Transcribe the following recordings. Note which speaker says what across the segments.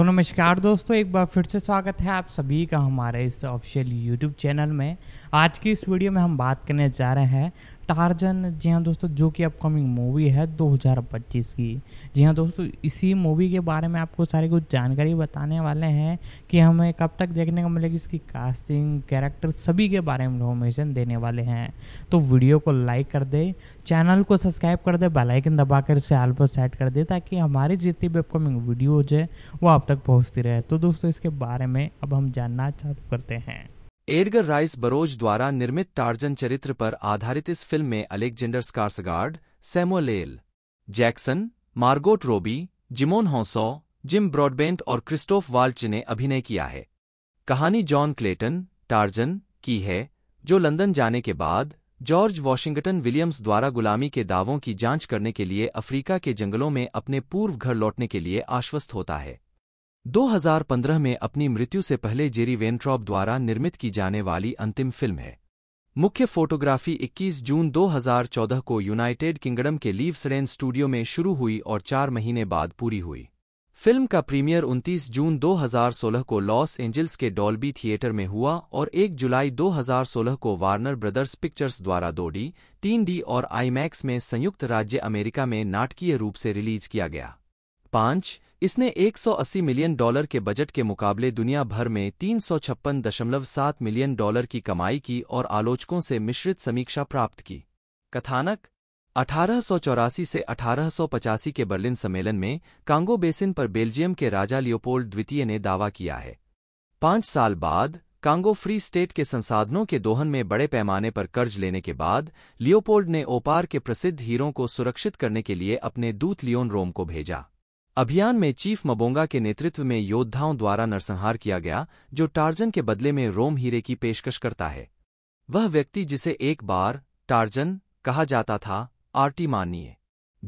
Speaker 1: तो नमस्कार दोस्तों एक बार फिर से स्वागत है आप सभी का हमारे इस ऑफिशियल यूट्यूब चैनल में आज की इस वीडियो में हम बात करने जा रहे हैं टारजन जी हाँ दोस्तों जो कि अपकमिंग मूवी है 2025 की जी हाँ दोस्तों इसी मूवी के बारे में आपको सारी कुछ जानकारी बताने वाले हैं कि हमें कब तक देखने को मिलेगी इसकी कास्टिंग कैरेक्टर सभी के बारे में इन्फॉर्मेशन देने वाले हैं तो वीडियो को लाइक कर दे चैनल को सब्सक्राइब कर दे बेलाइकन दबा कर इसे आल पर सेट कर दे ताकि हमारी जितनी भी अपकमिंग वीडियोज है वो आप तक पहुँचती रहे तो दोस्तों इसके बारे में अब हम जानना चालू करते हैं
Speaker 2: एडगर राइस बरोज द्वारा निर्मित टार्जन चरित्र पर आधारित इस फिल्म में Alexander Skarsgard Samuel Jackson Margot Robbie Djimon Hounsou Jim Broadbent और क्रिस्टोफ वाल्च ने अभिनय किया है कहानी जॉन क्लेटन टार्जन की है जो लंदन जाने के बाद जॉर्ज वॉशिंगटन विलियम्स द्वारा गुलामी के दावों की जांच करने के लिए अफ्रीका के जंगलों में अपने पूर्व घर लौटने के लिए आश्वस्त होता है 2015 में अपनी मृत्यु से पहले जेरी वेनट्रॉप द्वारा निर्मित की जाने वाली अंतिम फिल्म है मुख्य फोटोग्राफी 21 जून 2014 को यूनाइटेड किंगडम के लीवसडेन स्टूडियो में शुरू हुई और चार महीने बाद पूरी हुई फिल्म का प्रीमियर 29 जून 2016 को लॉस एंजल्स के डॉल्बी थिएटर में हुआ और 1 जुलाई 2016 को वार्नर ब्रदर्स पिक्चर्स द्वारा तीन डी और आईमैक्स में संयुक्त राज्य अमेरिका में नाटकीय रूप से रिलीज किया गया पांच इसने 180 मिलियन डॉलर के बजट के मुकाबले दुनिया भर में तीन मिलियन डॉलर की कमाई की और आलोचकों से मिश्रित समीक्षा प्राप्त की कथानक अठारह से अठारह के बर्लिन सम्मेलन में कांगो बेसिन पर बेल्जियम के राजा लियोपोल्ड द्वितीय ने दावा किया है पांच साल बाद कांगो फ्री स्टेट के संसाधनों के दोहन में बड़े पैमाने पर कर्ज लेने के बाद लियोपोल्ड ने ओपार के प्रसिद्ध हीरों को सुरक्षित करने के लिए अपने दूत लियोन रोम को भेजा अभियान में चीफ मबोंगा के नेतृत्व में योद्धाओं द्वारा नरसंहार किया गया जो टार्जन के बदले में रोम हीरे की पेशकश करता है वह व्यक्ति जिसे एक बार टार्जन कहा जाता था R T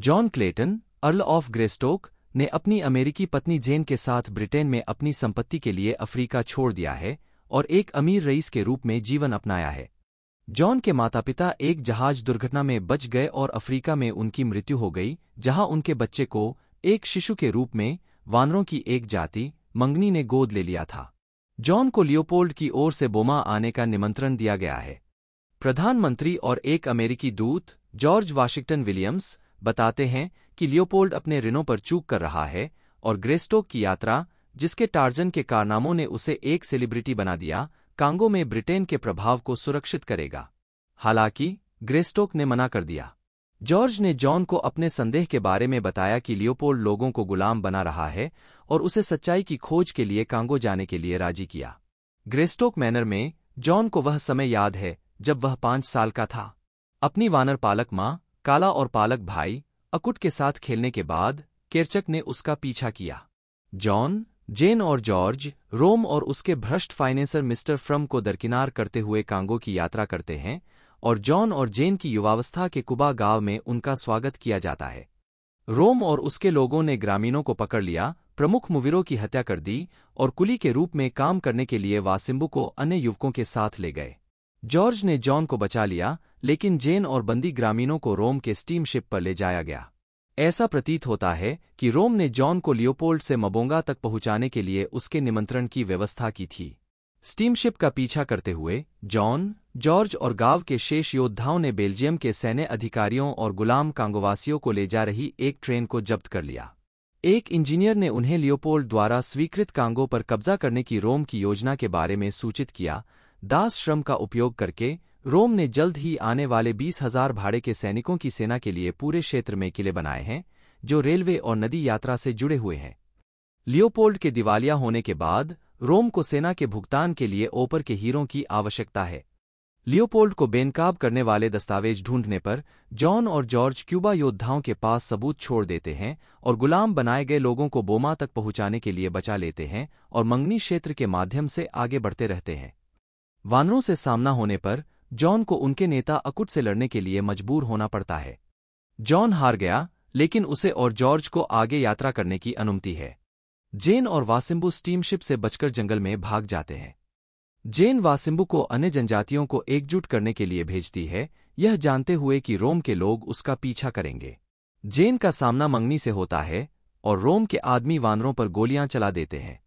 Speaker 2: John Clayton Earl of Greystoke ने अपनी अमेरिकी पत्नी जेन के साथ ब्रिटेन में अपनी संपत्ति के लिए अफ्रीका छोड़ दिया है और एक अमीर रईस के रूप में जीवन अपनाया है जॉन के माता पिता एक जहाज दुर्घटना में बच गए और अफ्रीका में उनकी मृत्यु हो गई जहां उनके बच्चे को एक शिशु के रूप में वानरों की एक जाति मंगनी ने गोद ले लिया था जॉन को लियोपोल्ड की ओर से बोमा आने का निमंत्रण दिया गया है प्रधानमंत्री और एक अमेरिकी दूत जॉर्ज वाशिंगटन विलियम्स बताते हैं कि लियोपोल्ड अपने ऋणों पर चूक कर रहा है और ग्रेस्टोक की यात्रा जिसके टार्जन के कारनामों ने उसे एक सेलिब्रिटी बना दिया कांगो में ब्रिटेन के प्रभाव को सुरक्षित करेगा हालांकि ग्रेस्टोक ने मना कर दिया जॉर्ज ने जॉन को अपने संदेह के बारे में बताया कि लियोपोल लोगों को गुलाम बना रहा है और उसे सच्चाई की खोज के लिए कांगो जाने के लिए राजी किया ग्रेस्टोक मैनर में जॉन को वह समय याद है जब वह पांच साल का था अपनी वानर पालक माँ काला और पालक भाई अकुट के साथ खेलने के बाद केरचक ने उसका पीछा किया जॉन जेन और जॉर्ज रोम और उसके भ्रष्ट फाइनेंसर मिस्टर फ्रम को दरकिनार करते हुए कांगो की यात्रा करते हैं और जॉन और जेन की युवावस्था के कुबा गांव में उनका स्वागत किया जाता है रोम और उसके लोगों ने ग्रामीणों को पकड़ लिया प्रमुख मुविरों की हत्या कर दी और कुली के रूप में काम करने के लिए वासिम्बू को अन्य युवकों के साथ ले गए जॉर्ज ने जॉन को बचा लिया लेकिन जेन और बंदी ग्रामीणों को रोम के स्टीमशिप पर ले जाया गया ऐसा प्रतीत होता है कि रोम ने जॉन को लियोपोल्ड से मबोंगा तक पहुंचाने के लिए उसके निमंत्रण की व्यवस्था की थी स्टीमशिप का पीछा करते हुए जॉन जॉर्ज और गांव के शेष योद्धाओं ने बेल्जियम के सैन्य अधिकारियों और गुलाम कांगोवासियों को ले जा रही एक ट्रेन को जब्त कर लिया एक इंजीनियर ने उन्हें लियोपोल्ड द्वारा स्वीकृत कांगो पर कब्जा करने की रोम की योजना के बारे में सूचित किया दास श्रम का उपयोग करके रोम ने जल्द ही आने वाले बीस हजार भाड़े के सैनिकों की सेना के लिए पूरे क्षेत्र में किले बनाए हैं जो रेलवे और नदी यात्रा से जुड़े हुए हैं लियोपोल्ड के दिवालिया होने के बाद रोम को सेना के भुगतान के लिए ओपर के हीरों की आवश्यकता है लियोपोल्ड को बेनकाब करने वाले दस्तावेज ढूंढने पर जॉन और जॉर्ज क्यूबा योद्धाओं के पास सबूत छोड़ देते हैं और गुलाम बनाए गए लोगों को बोमा तक पहुंचाने के लिए बचा लेते हैं और मंगनी क्षेत्र के माध्यम से आगे बढ़ते रहते हैं वानरों से सामना होने पर जॉन को उनके नेता अकुट से लड़ने के लिए मजबूर होना पड़ता है जॉन हार गया लेकिन उसे और जॉर्ज को आगे यात्रा करने की अनुमति है जेन और वासिम्बू स्टीमशिप से बचकर जंगल में भाग जाते हैं जेन वासिम्बू को अन्य जनजातियों को एकजुट करने के लिए भेजती है यह जानते हुए कि रोम के लोग उसका पीछा करेंगे जेन का सामना मंगनी से होता है और रोम के आदमी वानरों पर गोलियां चला देते हैं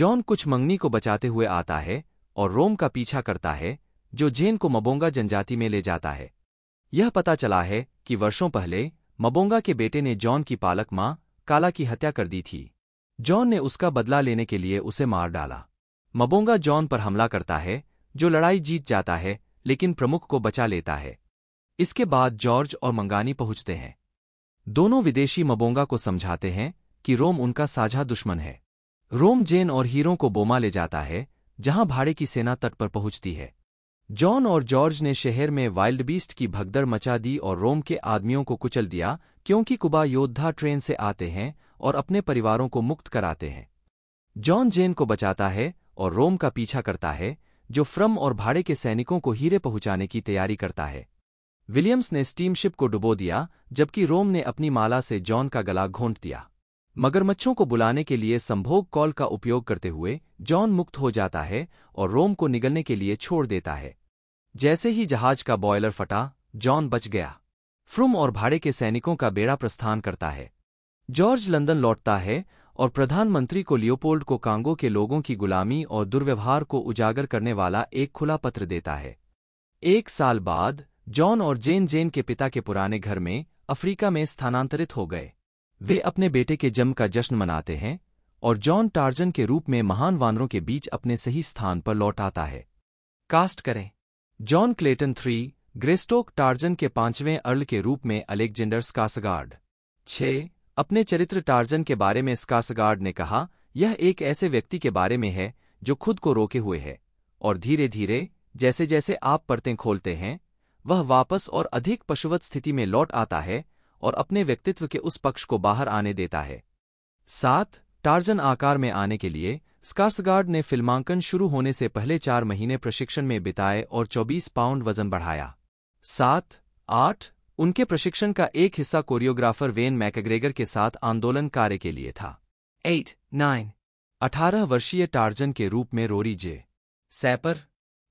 Speaker 2: जॉन कुछ मंगनी को बचाते हुए आता है और रोम का पीछा करता है जो जेन को मबोंगा जनजाति में ले जाता है यह पता चला है कि वर्षों पहले मबोंगा के बेटे ने जॉन की पालक मां काला की हत्या कर दी थी जॉन ने उसका बदला लेने के लिए उसे मार डाला मबोंगा जॉन पर हमला करता है जो लड़ाई जीत जाता है लेकिन प्रमुख को बचा लेता है इसके बाद जॉर्ज और मंगानी पहुंचते हैं दोनों विदेशी मबोंगा को समझाते हैं कि रोम उनका साझा दुश्मन है रोम जेन और हीरो को बोमा ले जाता है जहां भाड़े की सेना तट पर पहुंचती है जॉन और जॉर्ज ने शहर में वाइल्ड बीस्ट की भगदड़ मचा दी और रोम के आदमियों को कुचल दिया क्योंकि कुबा योद्धा ट्रेन से आते हैं और अपने परिवारों को मुक्त कराते हैं जॉन जेन को बचाता है और रोम का पीछा करता है जो फ्रम और भाड़े के सैनिकों को हीरे पहुंचाने की तैयारी करता है विलियम्स ने स्टीमशिप को डुबो दिया जबकि रोम ने अपनी माला से जॉन का गला घोंट दिया मगरमच्छों को बुलाने के लिए संभोग कॉल का उपयोग करते हुए जॉन मुक्त हो जाता है और रोम को निगलने के लिए छोड़ देता है जैसे ही जहाज का बॉयलर फटा जॉन बच गया फ्रुम और भाड़े के सैनिकों का बेड़ा प्रस्थान करता है जॉर्ज लंदन लौटता है और प्रधानमंत्री को लियोपोल्ड को कांगो के लोगों की गुलामी और दुर्व्यवहार को उजागर करने वाला एक खुला पत्र देता है एक साल बाद जॉन और जेन जेन के पिता के पुराने घर में अफ्रीका में स्थानांतरित हो गए वे अपने बेटे के जन्म का जश्न मनाते हैं और जॉन टार्जन के रूप में महान वानरों के बीच अपने सही स्थान पर लौट आता है कास्ट करें John Clayton three Greystoke Tarzan के पांचवें अर्ल के रूप में अलेक्जेंडर स्कासगार्ड छे अपने चरित्र टार्जन के बारे में स्कासगार्ड ने कहा यह एक ऐसे व्यक्ति के बारे में है जो खुद को रोके हुए है और धीरे धीरे जैसे जैसे आप परतें खोलते हैं वह वापस और अधिक पशुवत स्थिति में लौट आता है और अपने व्यक्तित्व के उस पक्ष को बाहर आने देता है सात टार्जन आकार में आने के लिए स्कार्सगार्ड ने फिल्मांकन शुरू होने से पहले चार महीने प्रशिक्षण में बिताए और 24 पाउंड वजन बढ़ाया सात आठ उनके प्रशिक्षण का एक हिस्सा कोरियोग्राफर वेन मैकग्रेगर के साथ आंदोलन कार्य के लिए था एट नाइन अठारह वर्षीय टार्जन के रूप में रोरी जे सैपर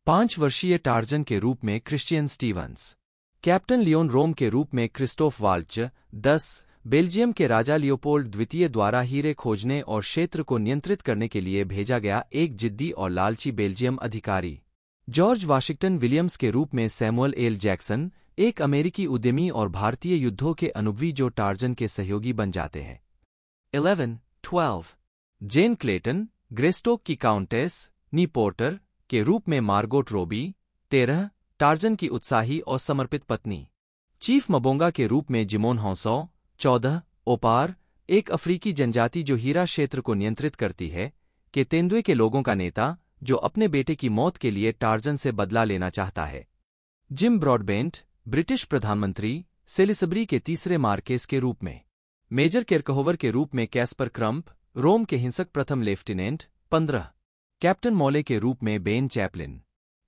Speaker 2: पांच वर्षीय टार्जन के रूप में Christian Stevens captain Leon Rom के रूप में क्रिस्टोफ वाल्च दस बेल्जियम के राजा लियोपोल्ड द्वितीय द्वारा हीरे खोजने और क्षेत्र को नियंत्रित करने के लिए भेजा गया एक जिद्दी और लालची बेल्जियम अधिकारी जॉर्ज वाशिंगटन विलियम्स के रूप में सैमुअल एल जैक्सन एक अमेरिकी उद्यमी और भारतीय युद्धों के अनुभवी जो टार्जन के सहयोगी बन जाते हैं eleven twelve Jane Clayton Greystoke की काउंटेस नी पोर्टर के रूप में मार्गोट रोबी तेरह टार्जन की उत्साही और समर्पित पत्नी चीफ मबोंगा के रूप में जिमोन हौसौ चौदह ओपार एक अफ्रीकी जनजाति जो हीरा क्षेत्र को नियंत्रित करती है के तेंदुए के लोगों का नेता जो अपने बेटे की मौत के लिए टार्जन से बदला लेना चाहता है जिम ब्रॉडबेंट ब्रिटिश प्रधानमंत्री सेलिसब्री के तीसरे मार्केस के रूप में मेजर केरकहोवर के रूप में कैस्पर क्रम्प रोम के हिंसक प्रथम लेफ्टिनेंट पंद्रह कैप्टन मॉले के रूप में Ben Chaplin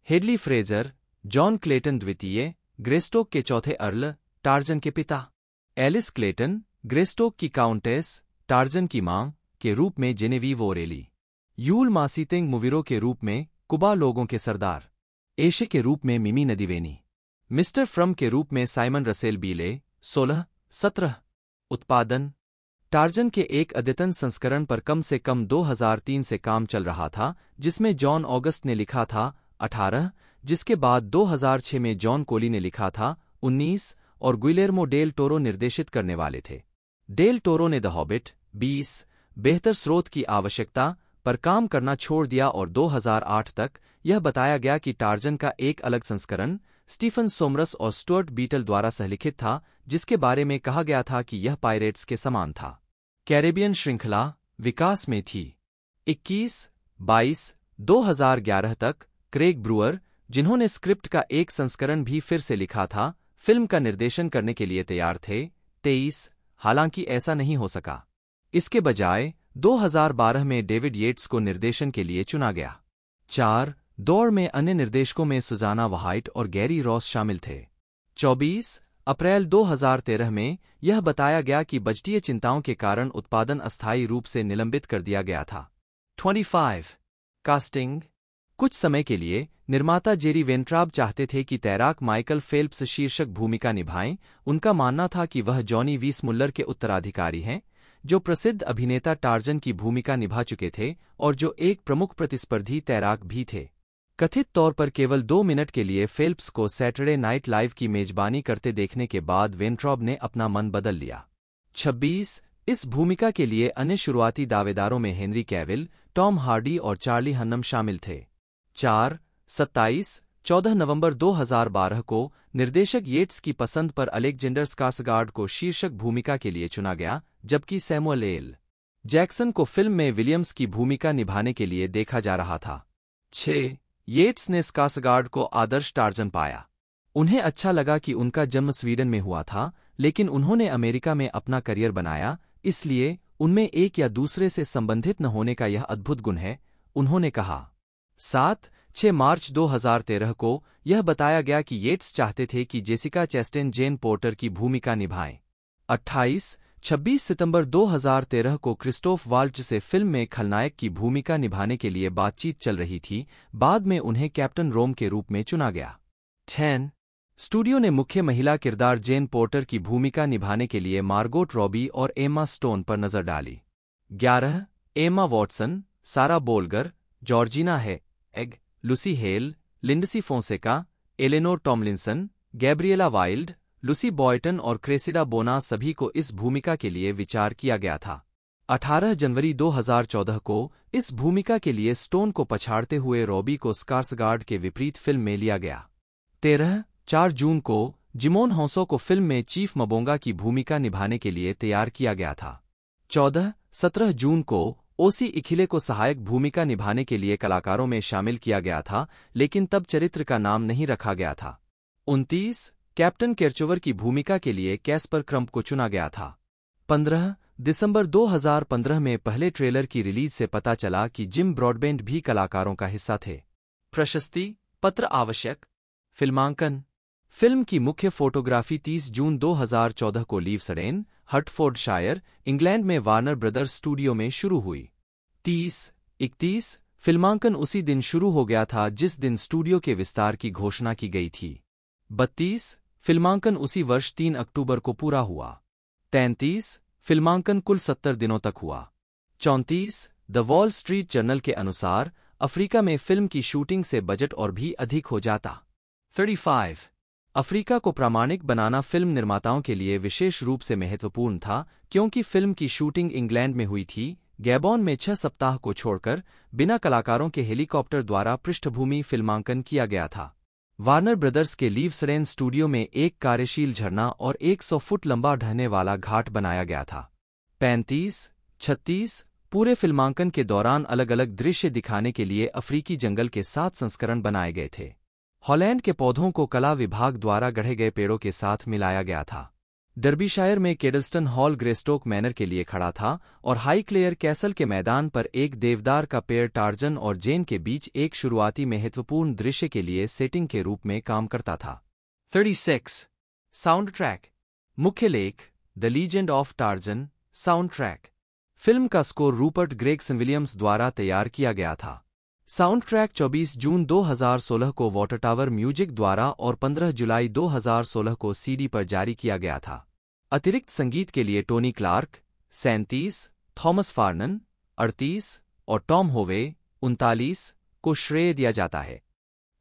Speaker 2: Hadley Fraser John Clayton द्वितीय ग्रेस्टोक के चौथे अर्ल टार्जन के पिता एलिस क्लेटन ग्रेस्टोक की काउंटेस टार्जन की मां के रूप में जेनेवी वोरेली यूल मासीतेंग मुविरो के रूप में कुबा लोगों के सरदार एशे के रूप में मिमी नदीवेनी मिस्टर फ्रम के रूप में साइमन रसेल बीले सोलह सत्रह उत्पादन टार्जन के एक अद्यतन संस्करण पर कम से कम 2003 से काम चल रहा था जिसमें जॉन ऑगस्ट ने लिखा था 18, जिसके बाद 2006 में जॉन कोली ने लिखा था 19 और गुइलेरमो डेल टोरो निर्देशित करने वाले थे डेल टोरो ने द हॉबिट 20 बेहतर स्रोत की आवश्यकता पर काम करना छोड़ दिया और 2008 तक यह बताया गया कि टार्जन का एक अलग संस्करण स्टीफन सोमरस और स्टुअर्ट बीटल द्वारा सहलिखित था जिसके बारे में कहा गया था कि यह पायरेट्स के समान था कैरेबियन श्रृंखला विकास में थी 21, 22, 2011 तक क्रेग ब्रूअर जिन्होंने स्क्रिप्ट का एक संस्करण भी फिर से लिखा था फिल्म का निर्देशन करने के लिए तैयार थे 23, हालांकि ऐसा नहीं हो सका इसके बजाय 2012 में डेविड येट्स को निर्देशन के लिए चुना गया चार दौड़ में अन्य निर्देशकों में सुजाना व्हाइट और गैरी रॉस शामिल थे 24 अप्रैल 2013 में यह बताया गया कि बजटीय चिंताओं के कारण उत्पादन अस्थायी रूप से निलंबित कर दिया गया था 25 कास्टिंग कुछ समय के लिए निर्माता जेरी वेंट्राब चाहते थे कि तैराक माइकल फेल्प्स शीर्षक भूमिका निभाएं उनका मानना था कि वह जॉनी वीस मुल्लर के उत्तराधिकारी हैं जो प्रसिद्ध अभिनेता टार्जन की भूमिका निभा चुके थे और जो एक प्रमुख प्रतिस्पर्धी तैराक भी थे कथित तौर पर केवल दो मिनट के लिए फेल्प्स को सैटरडे नाइट लाइव की मेजबानी करते देखने के बाद वेंट्रॉब ने अपना मन बदल लिया 26 इस भूमिका के लिए अन्य शुरुआती दावेदारों में हेनरी कैविल टॉम हार्डी और चार्ली हन्नम शामिल थे चार सत्ताईस चौदह नवंबर 2012 को निर्देशक येट्स की पसंद पर अलेक्जेंडर स्कासगार्ड को शीर्षक भूमिका के लिए चुना गया जबकि सैमुअल एल जैक्सन को फिल्म में विलियम्स की भूमिका निभाने के लिए देखा जा रहा था छह येट्स ने स्कासगार्ड को आदर्श टार्जन पाया उन्हें अच्छा लगा कि उनका जन्म स्वीडन में हुआ था लेकिन उन्होंने अमेरिका में अपना करियर बनाया इसलिए उनमें एक या दूसरे से संबंधित न होने का यह अद्भुत गुण है उन्होंने कहा सात छह मार्च 2013 को यह बताया गया कि येट्स चाहते थे कि जेसिका चेस्टेन जेन पोर्टर की भूमिका निभाएं अट्ठाईस 26 सितंबर 2013 को क्रिस्टोफ वाल्ट से फिल्म में खलनायक की भूमिका निभाने के लिए बातचीत चल रही थी बाद में उन्हें कैप्टन रोम के रूप में चुना गया छैन स्टूडियो ने मुख्य महिला किरदार जेन पोर्टर की भूमिका निभाने के लिए मार्गोट रॉबी और एमा स्टोन पर नजर डाली ग्यारह Emma Watson Sarah Bolger Georgina Haig Lucy Hale Lindsay Fonseca Eleanor Tomlinson Gabriella Wilde Lucy Boynton और क्रेसिडा बोना सभी को इस भूमिका के लिए विचार किया गया था 18 जनवरी 2014 को इस भूमिका के लिए स्टोन को पछाड़ते हुए रॉबी को स्कार्सगार्ड के विपरीत फिल्म में लिया गया तेरह चार जून को जिमोन हौसो को फिल्म में चीफ मबोंगा की भूमिका निभाने के लिए तैयार किया गया था चौदह सत्रह जून को ओसी इखिले को सहायक भूमिका निभाने के लिए कलाकारों में शामिल किया गया था लेकिन तब चरित्र का नाम नहीं रखा गया था उनतीस कैप्टन केरचोवर की भूमिका के लिए कैस्पर क्रम्प को चुना गया था 15 दिसंबर 2015 में पहले ट्रेलर की रिलीज से पता चला कि जिम ब्रॉडबैंड भी कलाकारों का हिस्सा थे प्रशस्ति पत्र आवश्यक फिल्मांकन फिल्म की मुख्य फोटोग्राफी 30 जून 2014 को लीव सडेन शायर इंग्लैंड में वार्नर ब्रदर्स स्टूडियो में शुरू हुई 30, 31 फिल्मांकन उसी दिन शुरू हो गया था जिस दिन स्टूडियो के विस्तार की घोषणा की गई थी 32, फिल्मांकन उसी वर्ष तीन अक्टूबर को पूरा हुआ तैंतीस फिल्मांकन कुल सत्तर दिनों तक हुआ चौंतीस द वॉल स्ट्रीट जर्नल के अनुसार अफ्रीका में फिल्म की शूटिंग से बजट और भी अधिक हो जाता 35. अफ्रीका को प्रामाणिक बनाना फिल्म निर्माताओं के लिए विशेष रूप से महत्वपूर्ण था क्योंकि फिल्म की शूटिंग इंग्लैंड में हुई थी गैबॉन में छह सप्ताह को छोड़कर बिना कलाकारों के हेलीकॉप्टर द्वारा पृष्ठभूमि फिल्मांकन किया गया था वार्नर ब्रदर्स के लीव सरेन स्टूडियो में एक कार्यशील झरना और 100 फुट लंबा ढहने वाला घाट बनाया गया था 35, 36 पूरे फिल्मांकन के दौरान अलग अलग दृश्य दिखाने के लिए अफ्रीकी जंगल के सात संस्करण बनाए गए थे हॉलैंड के पौधों को कला विभाग द्वारा गढ़े गए पेड़ों के साथ मिलाया गया था डर्बीशायर में केडलस्टन हॉल ग्रेस्टोक मैनर के लिए खड़ा था और हाई क्लेयर कैसल के मैदान पर एक देवदार का पेड़ टार्जन और जेन के बीच एक शुरुआती महत्वपूर्ण दृश्य के लिए सेटिंग के रूप में काम करता था 36. साउंड ट्रैक मुख्य लेख the Legend of Tarzan soundtrack film का स्कोर रूपर्ट ग्रेग विलियम्स द्वारा तैयार किया गया था साउंड ट्रैक 24 जून 2016 को वाटर टावर म्यूजिक द्वारा और 15 जुलाई 2016 को सीडी पर जारी किया गया था अतिरिक्त संगीत के लिए टोनी क्लार्क सैंतीस थॉमस फार्नन अड़तीस और टॉम होवे उनतालीस को श्रेय दिया जाता है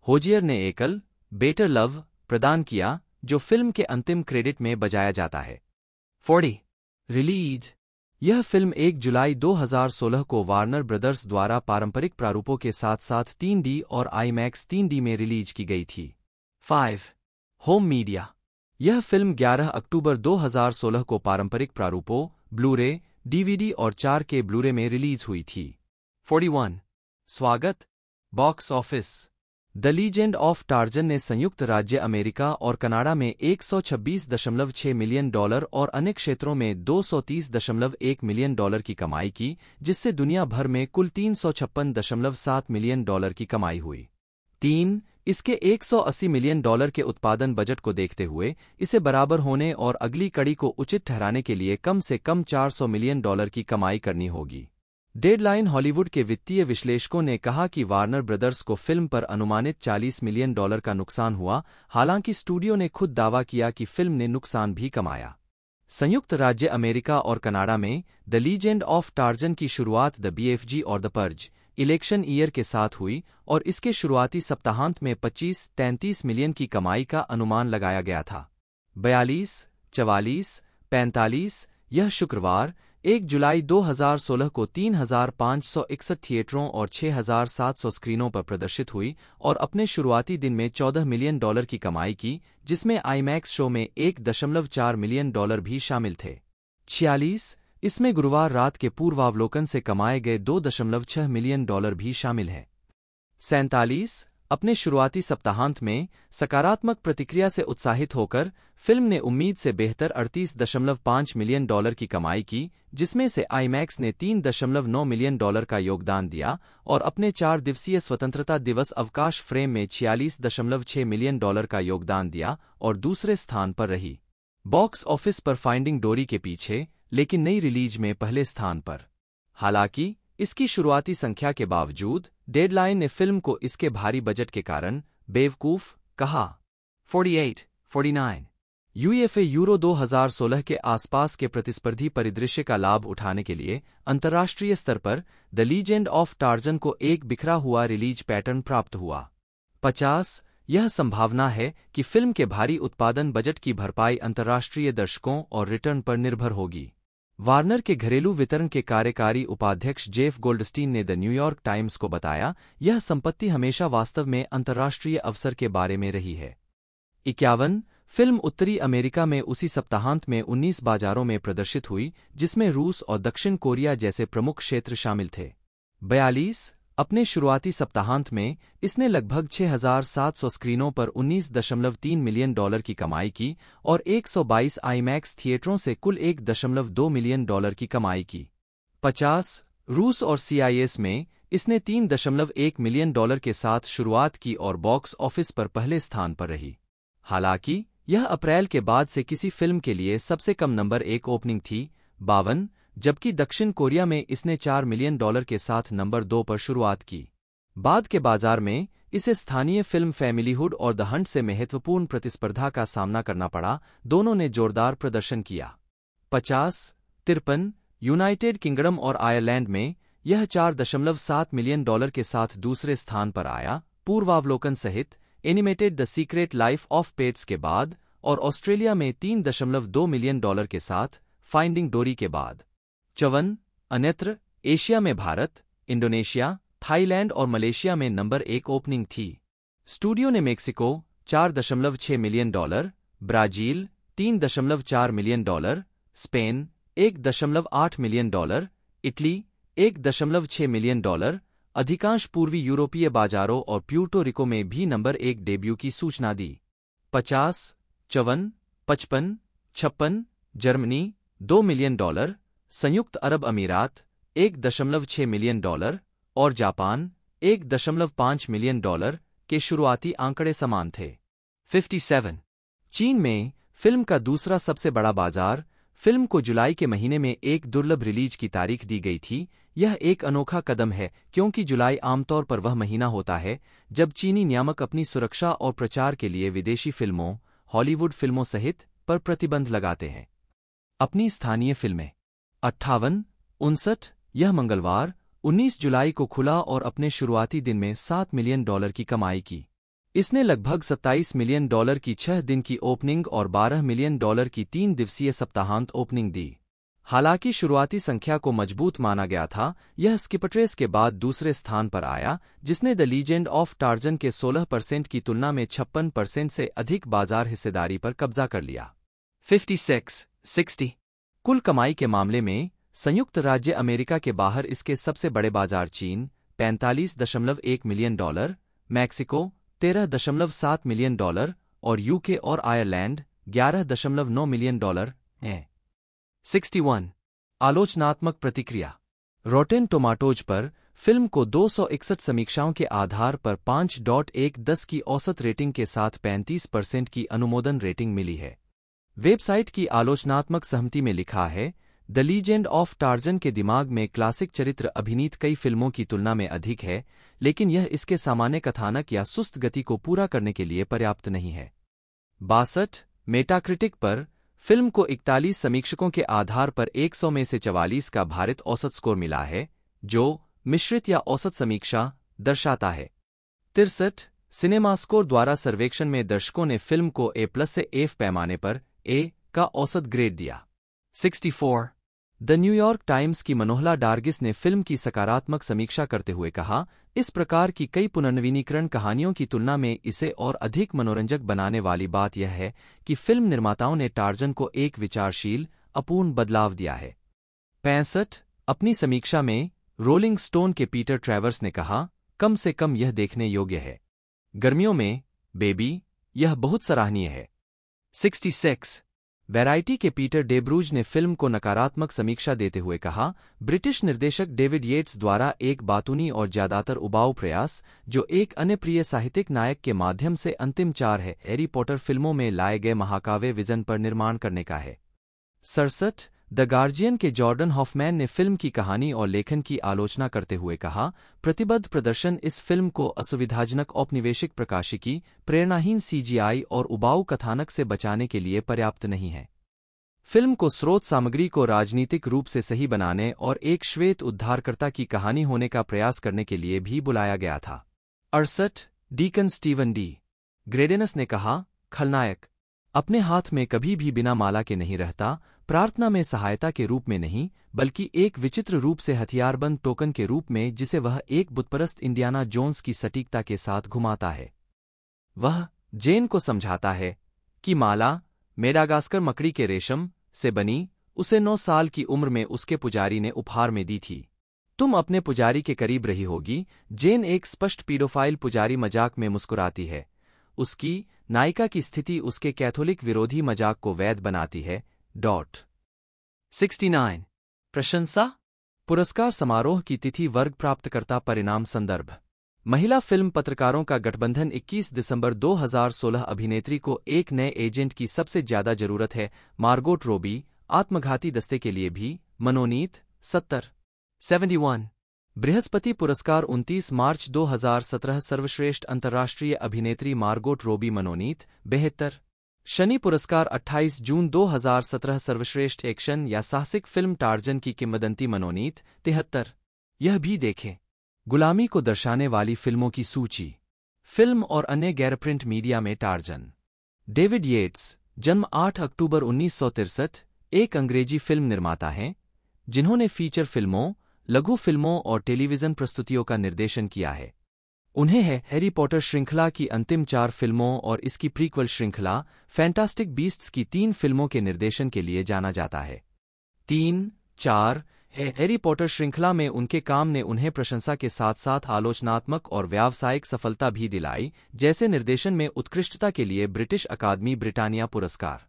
Speaker 2: होजियर ने एकल बेटर लव प्रदान किया जो फिल्म के अंतिम क्रेडिट में बजाया जाता है फोर्डी रिलीज यह फिल्म 1 जुलाई 2016 को वार्नर ब्रदर्स द्वारा पारंपरिक प्रारूपों के साथ साथ 3D और आईमैक्स 3D में रिलीज की गई थी फाइव होम मीडिया यह फिल्म 11 अक्टूबर 2016 को पारंपरिक प्रारूपों ब्लूरे डीवीडी और चार के ब्लूरे में रिलीज हुई थी 41. स्वागत box office the Legend of Tarzan ने संयुक्त राज्य अमेरिका और कनाडा में 126.6 मिलियन डॉलर और अन्य क्षेत्रों में 230.1 मिलियन डॉलर की कमाई की जिससे दुनिया भर में कुल 356.7 मिलियन डॉलर की कमाई हुई तीन इसके 180 मिलियन डॉलर के उत्पादन बजट को देखते हुए इसे बराबर होने और अगली कड़ी को उचित ठहराने के लिए कम से कम 400 मिलियन डॉलर की कमाई करनी होगी डेडलाइन हॉलीवुड के वित्तीय विश्लेषकों ने कहा कि वार्नर ब्रदर्स को फिल्म पर अनुमानित 40 मिलियन डॉलर का नुकसान हुआ हालांकि स्टूडियो ने खुद दावा किया कि फिल्म ने नुकसान भी कमाया संयुक्त राज्य अमेरिका और कनाडा में द लीजेंड ऑफ टार्जन की शुरुआत द बीएफजी और द पर्ज इलेक्शन ईयर के साथ हुई और इसके शुरुआती सप्ताहांत में 25-33 मिलियन की कमाई का अनुमान लगाया गया था बयालीस चवालीस पैंतालीस यह शुक्रवार 1 जुलाई 2016 को 3,561 थिएटरों और 6,700 स्क्रीनों पर प्रदर्शित हुई और अपने शुरुआती दिन में 14 मिलियन डॉलर की कमाई की जिसमें आईमैक्स शो में 1.4 मिलियन डॉलर भी शामिल थे छियालीस इसमें गुरुवार रात के पूर्वावलोकन से कमाए गए दो दशमलव छह मिलियन डॉलर भी शामिल हैं सैंतालीस अपने शुरुआती सप्ताहांत में सकारात्मक प्रतिक्रिया से उत्साहित होकर फिल्म ने उम्मीद से बेहतर अड़तीस दशमलव पाँच मिलियन डॉलर की कमाई की जिसमें से आईमैक्स ने तीन दशमलव नौ मिलियन डॉलर का योगदान दिया और अपने चार दिवसीय स्वतंत्रता दिवस अवकाश फ्रेम में छियालीस दशमलव छह मिलियन डॉलर का योगदान दिया और दूसरे स्थान पर रही बॉक्स ऑफिस पर फाइंडिंग डोरी के पीछे लेकिन नई रिलीज में पहले स्थान पर हालांकि इसकी शुरुआती संख्या के बावजूद डेडलाइन ने फिल्म को इसके भारी बजट के कारण बेवकूफ कहा 48, 49 यूएफए यूरो 2016 के आसपास के प्रतिस्पर्धी परिदृश्य का लाभ उठाने के लिए अंतर्राष्ट्रीय स्तर पर द लीजेंड ऑफ टार्जन को एक बिखरा हुआ रिलीज पैटर्न प्राप्त हुआ 50 यह संभावना है कि फिल्म के भारी उत्पादन बजट की भरपाई अंतर्राष्ट्रीय दर्शकों और रिटर्न पर निर्भर होगी वार्नर के घरेलू वितरण के कार्यकारी उपाध्यक्ष जेफ गोल्डस्टीन ने द न्यूयॉर्क टाइम्स को बताया यह संपत्ति हमेशा वास्तव में अंतर्राष्ट्रीय अवसर के बारे में रही है इक्यावन फिल्म उत्तरी अमेरिका में उसी सप्ताहांत में 19 बाजारों में प्रदर्शित हुई जिसमें रूस और दक्षिण कोरिया जैसे प्रमुख क्षेत्र शामिल थे बयालीस अपने शुरुआती सप्ताहांत में इसने लगभग 6,700 स्क्रीनों पर 19.3 मिलियन डॉलर की कमाई की और 122 आईमैक्स थिएटरों से कुल 1.2 मिलियन डॉलर की कमाई की 50 रूस और सीआईएस में इसने 3.1 मिलियन डॉलर के साथ शुरुआत की और बॉक्स ऑफिस पर पहले स्थान पर रही हालांकि यह अप्रैल के बाद से किसी फिल्म के लिए सबसे कम नंबर एक ओपनिंग थी बावन जबकि दक्षिण कोरिया में इसने चार मिलियन डॉलर के साथ नंबर दो पर शुरुआत की बाद के बाजार में इसे स्थानीय फिल्म फैमिलीहुड और द हंट से महत्वपूर्ण प्रतिस्पर्धा का सामना करना पड़ा दोनों ने जोरदार प्रदर्शन किया पचास तिरपन यूनाइटेड किंगडम और आयरलैंड में यह चार दशमलव सात मिलियन डॉलर के साथ दूसरे स्थान पर आया पूर्वावलोकन सहित animated the Secret Life of Pets के बाद और ऑस्ट्रेलिया में तीन दशमलव दो मिलियन डॉलर के साथ फाइंडिंग डोरी के बाद चवन अन्यत्र एशिया में भारत इंडोनेशिया थाईलैंड और मलेशिया में नंबर एक ओपनिंग थी स्टूडियो ने Mexico 4.6 million dollar Brazil 3.4 million dollar Spain 1.8 million dollar Italy 1.6 million dollar अधिकांश पूर्वी यूरोपीय बाजारों और प्यूर्टोरिको में भी नंबर एक डेब्यू की सूचना दी पचास चवन पचपन छप्पन जर्मनी दो मिलियन डॉलर संयुक्त अरब अमीरात एक दशमलव छह मिलियन डॉलर और जापान एक दशमलव पांच मिलियन डॉलर के शुरुआती आंकड़े समान थे 57. चीन में फिल्म का दूसरा सबसे बड़ा बाजार फिल्म को जुलाई के महीने में एक दुर्लभ रिलीज की तारीख दी गई थी यह एक अनोखा कदम है क्योंकि जुलाई आमतौर पर वह महीना होता है जब चीनी नियामक अपनी सुरक्षा और प्रचार के लिए विदेशी फिल्मों हॉलीवुड फिल्मों सहित पर प्रतिबंध लगाते हैं अपनी स्थानीय फिल्में अट्ठावन उनसठ यह मंगलवार 19 जुलाई को खुला और अपने शुरुआती दिन में 7 मिलियन डॉलर की कमाई की इसने लगभग 27 मिलियन डॉलर की छह दिन की ओपनिंग और 12 मिलियन डॉलर की तीन दिवसीय सप्ताहांत ओपनिंग दी हालांकि शुरुआती संख्या को मजबूत माना गया था यह स्किपट्रेस के बाद दूसरे स्थान पर आया जिसने द लीजेंड ऑफ टार्जन के 16 परसेंट की तुलना में छप्पन परसेंट से अधिक बाजार हिस्सेदारी पर कब्जा कर लिया फिफ्टी सिक्स सिक्सटी कुल कमाई के मामले में संयुक्त राज्य अमेरिका के बाहर इसके सबसे बड़े बाजार चीन पैंतालीस दशमलव एक मिलियन डॉलर मैक्सिको तेरह दशमलव सात मिलियन डॉलर और यूके और आयरलैंड ग्यारह दशमलव नौ मिलियन डॉलर हैं सिक्सटी वन आलोचनात्मक प्रतिक्रिया रोटेन टोमाटोज पर फिल्म को 261 समीक्षाओं के आधार पर 5.110 की औसत रेटिंग के साथ 35 परसेंट की अनुमोदन रेटिंग मिली है वेबसाइट की आलोचनात्मक सहमति में लिखा है द लीजेंड ऑफ टार्जन के दिमाग में क्लासिक चरित्र अभिनीत कई फिल्मों की तुलना में अधिक है लेकिन यह इसके सामान्य कथानक या सुस्त गति को पूरा करने के लिए पर्याप्त नहीं है बासठ मेटाक्रिटिक पर फिल्म को इकतालीस समीक्षकों के आधार पर 100 में से चवालीस का भारत औसत स्कोर मिला है जो मिश्रित या औसत समीक्षा दर्शाता है तिरसठ सिनेमा स्कोर द्वारा सर्वेक्षण में दर्शकों ने फिल्म को ए प्लस से एफ पैमाने पर ए का औसत ग्रेड दिया 64 द न्यूयॉर्क टाइम्स की मनोहला डार्गिस ने फिल्म की सकारात्मक समीक्षा करते हुए कहा इस प्रकार की कई पुनर्नवीनीकरण कहानियों की तुलना में इसे और अधिक मनोरंजक बनाने वाली बात यह है कि फिल्म निर्माताओं ने टार्जन को एक विचारशील अपूर्ण बदलाव दिया है पैंसठ अपनी समीक्षा में रोलिंग स्टोन के पीटर ट्रैवर्स ने कहा कम से कम यह देखने योग्य है गर्मियों में बेबी यह बहुत सराहनीय है 66. वैरायटी के पीटर डेब्रूज ने फिल्म को नकारात्मक समीक्षा देते हुए कहा ब्रिटिश निर्देशक डेविड येट्स द्वारा एक बातूनी और ज्यादातर उबाऊ प्रयास जो एक अनप्रिय साहित्यिक नायक के माध्यम से अंतिम चार है हैरी पॉटर फिल्मों में लाए गए महाकाव्य विजन पर निर्माण करने का है सड़सठ द गार्जियन के जॉर्डन हॉफमैन ने फिल्म की कहानी और लेखन की आलोचना करते हुए कहा प्रतिबद्ध प्रदर्शन इस फिल्म को असुविधाजनक औपनिवेशिक प्रकाशिकी प्रेरणाहीन सीजीआई और उबाऊ कथानक से बचाने के लिए पर्याप्त नहीं है फिल्म को स्रोत सामग्री को राजनीतिक रूप से सही बनाने और एक श्वेत उद्धारकर्ता की कहानी होने का प्रयास करने के लिए भी बुलाया गया था अड़सठ डीकन स्टीवन डी ग्रेडेनस ने कहा खलनायक अपने हाथ में कभी भी बिना माला के नहीं रहता प्रार्थना में सहायता के रूप में नहीं बल्कि एक विचित्र रूप से हथियारबंद टोकन के रूप में जिसे वह एक बुतपरस्त इंडियाना जोन्स की सटीकता के साथ घुमाता है वह जेन को समझाता है कि माला मेडागास्कर मकड़ी के रेशम से बनी उसे नौ साल की उम्र में उसके पुजारी ने उपहार में दी थी तुम अपने पुजारी के करीब रही होगी जेन एक स्पष्ट पीडोफाइल पुजारी मजाक में मुस्कुराती है उसकी नायिका की स्थिति उसके कैथोलिक विरोधी मजाक को वैध बनाती है डॉट सिक्सटी नाइन प्रशंसा पुरस्कार समारोह की तिथि वर्ग प्राप्तकर्ता परिणाम संदर्भ महिला फिल्म पत्रकारों का गठबंधन 21 दिसंबर 2016 अभिनेत्री को एक नए एजेंट की सबसे ज्यादा जरूरत है मार्गोट रोबी आत्मघाती दस्ते के लिए भी मनोनीत सत्तर सेवेंटी वन बृहस्पति पुरस्कार 29 मार्च 2017 सर्वश्रेष्ठ अंतर्राष्ट्रीय अभिनेत्री मार्गोट रोबी मनोनीत बेहतर शनि पुरस्कार 28 जून 2017 सर्वश्रेष्ठ एक्शन या साहसिक फिल्म टार्जन की किमदंती मनोनीत तिहत्तर यह भी देखें गुलामी को दर्शाने वाली फिल्मों की सूची फिल्म और अन्य गैर प्रिंट मीडिया में टार्जन डेविड येट्स जन्म 8 अक्टूबर उन्नीस एक अंग्रेजी फिल्म निर्माता हैं जिन्होंने फीचर फिल्मों लघु फिल्मों और टेलीविज़न प्रस्तुतियों का निर्देशन किया है उन्हें है हैरी पॉटर श्रृंखला की अंतिम चार फिल्मों और इसकी प्रीक्वल श्रृंखला फैंटास्टिक बीस्ट्स की तीन फिल्मों के निर्देशन के लिए जाना जाता है तीन चार हैरी पॉटर श्रृंखला में उनके काम ने उन्हें प्रशंसा के साथ साथ आलोचनात्मक और व्यावसायिक सफलता भी दिलाई जैसे निर्देशन में उत्कृष्टता के लिए ब्रिटिश अकादमी ब्रिटानिया पुरस्कार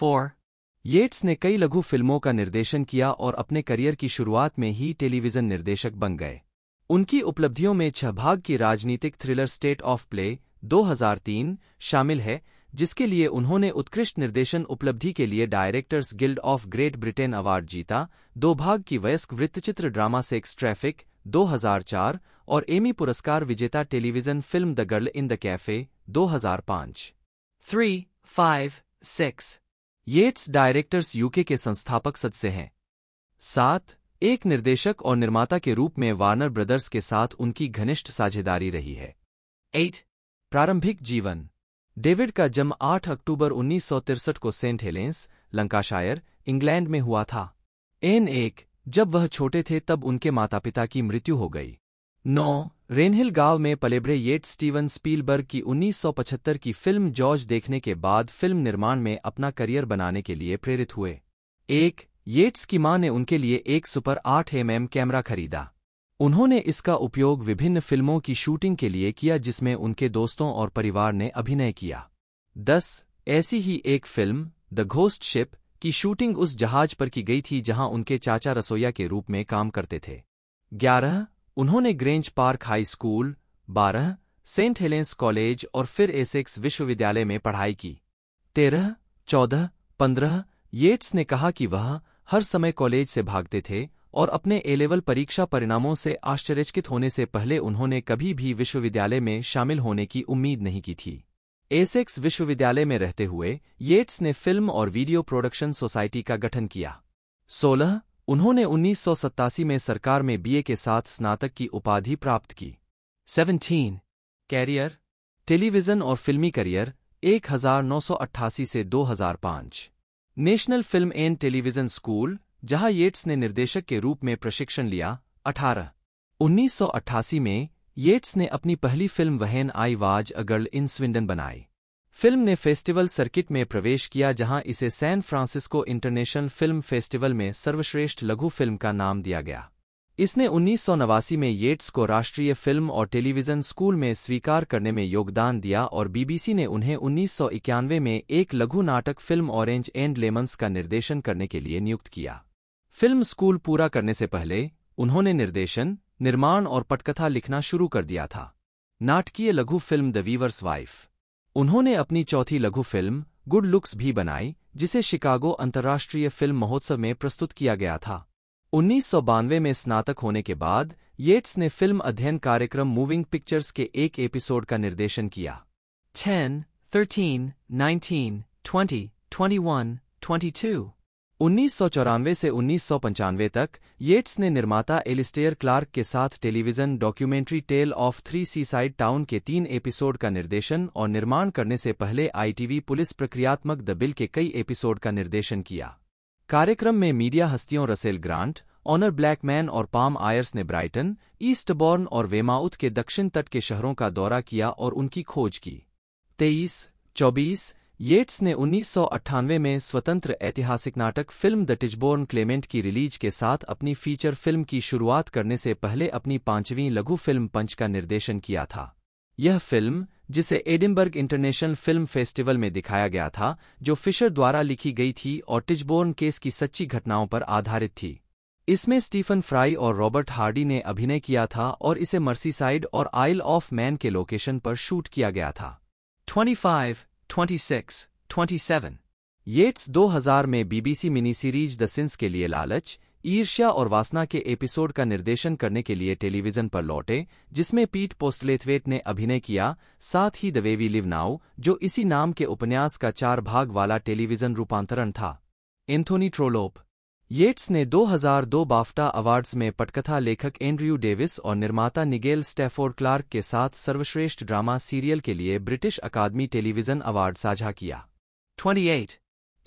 Speaker 2: फोर येट्स ने कई लघु फिल्मों का निर्देशन किया और अपने करियर की शुरुआत में ही टेलीविजन निर्देशक बन गए उनकी उपलब्धियों में छह भाग की राजनीतिक थ्रिलर स्टेट ऑफ प्ले 2003 शामिल है जिसके लिए उन्होंने उत्कृष्ट निर्देशन उपलब्धि के लिए Directors Guild of Great Britain award जीता दो भाग की वयस्क वृत्तचित्र ड्रामा सेक्स ट्रैफिक 2004 और एमी पुरस्कार विजेता television film the Girl in the Cafe 2005 three five six Yates Directors UK के संस्थापक सदस्य हैं सात एक निर्देशक और निर्माता के रूप में वार्नर ब्रदर्स के साथ उनकी घनिष्ठ साझेदारी रही है एट प्रारंभिक जीवन डेविड का जन्म 8 अक्टूबर उन्नीस को सेंट हेलेंस लंकाशायर इंग्लैंड में हुआ था एन एक जब वह छोटे थे तब उनके माता पिता की मृत्यु हो गई नौ रेनहिल गांव में पलेब्रे येट स्टीवन स्पीलबर्ग की 1975 की फिल्म जॉर्ज देखने के बाद फिल्म निर्माण में अपना करियर बनाने के लिए प्रेरित हुए एक येट्स की मां ने उनके लिए एक सुपर आठ एमएम कैमरा खरीदा उन्होंने इसका उपयोग विभिन्न फिल्मों की शूटिंग के लिए किया जिसमें उनके दोस्तों और परिवार ने अभिनय किया दस ऐसी ही एक फिल्म द घोस्ट शिप की शूटिंग उस जहाज पर की गई थी जहां उनके चाचा रसोईया के रूप में काम करते थे ग्यारह उन्होंने ग्रेंज पार्क हाई स्कूल बारह सेंट हेलेंस कॉलेज और फिर एसेक्स विश्वविद्यालय में पढ़ाई की तेरह चौदह पंद्रह येट्स ने कहा कि वह हर समय कॉलेज से भागते थे और अपने ए लेवल परीक्षा परिणामों से आश्चर्यचकित होने से पहले उन्होंने कभी भी विश्वविद्यालय में शामिल होने की उम्मीद नहीं की थी एसेक्स विश्वविद्यालय में रहते हुए येट्स ने फिल्म और वीडियो प्रोडक्शन सोसाइटी का गठन किया सोलह उन्होंने उन्नीस में सरकार में बीए के साथ स्नातक की उपाधि प्राप्त की सेवनटीन कैरियर टेलीविज़न और फिल्मी करियर 1988 से 2005 National Film and Television School जहां येट्स ने निर्देशक के रूप में प्रशिक्षण लिया अठारह 1988 में येट्स ने अपनी पहली film when I was a girl in Swindon बनाई फिल्म ने फेस्टिवल सर्किट में प्रवेश किया जहां इसे San Francisco International Film Festival में सर्वश्रेष्ठ लघु फिल्म का नाम दिया गया इसने उन्नीस में येट्स को राष्ट्रीय फिल्म और टेलीविज़न स्कूल में स्वीकार करने में योगदान दिया और बीबीसी ने उन्हें उन्नीस में एक लघु नाटक फिल्म ऑरेंज एंड लेमंस का निर्देशन करने के लिए नियुक्त किया फिल्म स्कूल पूरा करने से पहले उन्होंने निर्देशन निर्माण और पटकथा लिखना शुरू कर दिया था नाटकीय लघु फिल्म द वीवर्स वाइफ उन्होंने अपनी चौथी लघु फिल्म गुड लुक्स भी बनाई जिसे शिकागो अंतर्राष्ट्रीय फिल्म महोत्सव में प्रस्तुत किया गया था उन्नीस में स्नातक होने के बाद येट्स ने फिल्म अध्ययन कार्यक्रम मूविंग पिक्चर्स के एक एपिसोड का निर्देशन किया ten thirteen nineteen twenty twenty one twenty two उन्नीस से उन्नीस तक येट्स ने निर्माता एलिस्टेयर क्लार्क के साथ television documentary tale of three seaside town के तीन एपिसोड का निर्देशन और निर्माण करने से पहले आईटीवी पुलिस प्रक्रियात्मक द बिल के कई एपिसोड का निर्देशन किया कार्यक्रम में मीडिया हस्तियों रसेल ग्रांट ऑनर ब्लैकमैन और पाम आयर्स ने ब्राइटन ईस्टबॉर्न और वेमाउथ के दक्षिण तट के शहरों का दौरा किया और उनकी खोज की तेईस चौबीस येट्स ने उन्नीस में स्वतंत्र ऐतिहासिक नाटक फिल्म द टिजबोर्न क्लेमेंट की रिलीज के साथ अपनी फीचर फिल्म की शुरुआत करने से पहले अपनी पांचवीं लघु फिल्म पंच का निर्देशन किया था यह फिल्म जिसे एडिनबर्ग इंटरनेशनल फिल्म फेस्टिवल में दिखाया गया था जो फिशर द्वारा लिखी गई थी और टिजबोर्न केस की सच्ची घटनाओं पर आधारित थी इसमें स्टीफन फ्राई और रॉबर्ट हार्डी ने अभिनय किया था और इसे मर्सीसाइड और आइल ऑफ मैन के लोकेशन पर शूट किया गया था 25, 26, 27 येट्स 2000 में BBC mini series the Sins के लिए लालच ईर्ष्या और वासना के एपिसोड का निर्देशन करने के लिए टेलीविजन पर लौटे जिसमें पीट पोस्टलेथवेट ने अभिनय किया साथ ही द वेवी लिव नाउ जो इसी नाम के उपन्यास का चार भाग वाला टेलीविजन रूपांतरण था एंथोनी ट्रोलोप येट्स ने 2002 बाफ्टा अवार्ड्स में पटकथा लेखक एंड्रयू डेविस और निर्माता निगेल स्टेफोर्ड क्लार्क के साथ सर्वश्रेष्ठ ड्रामा सीरियल के लिए ब्रिटिश अकादमी टेलीविजन अवार्ड साझा किया 28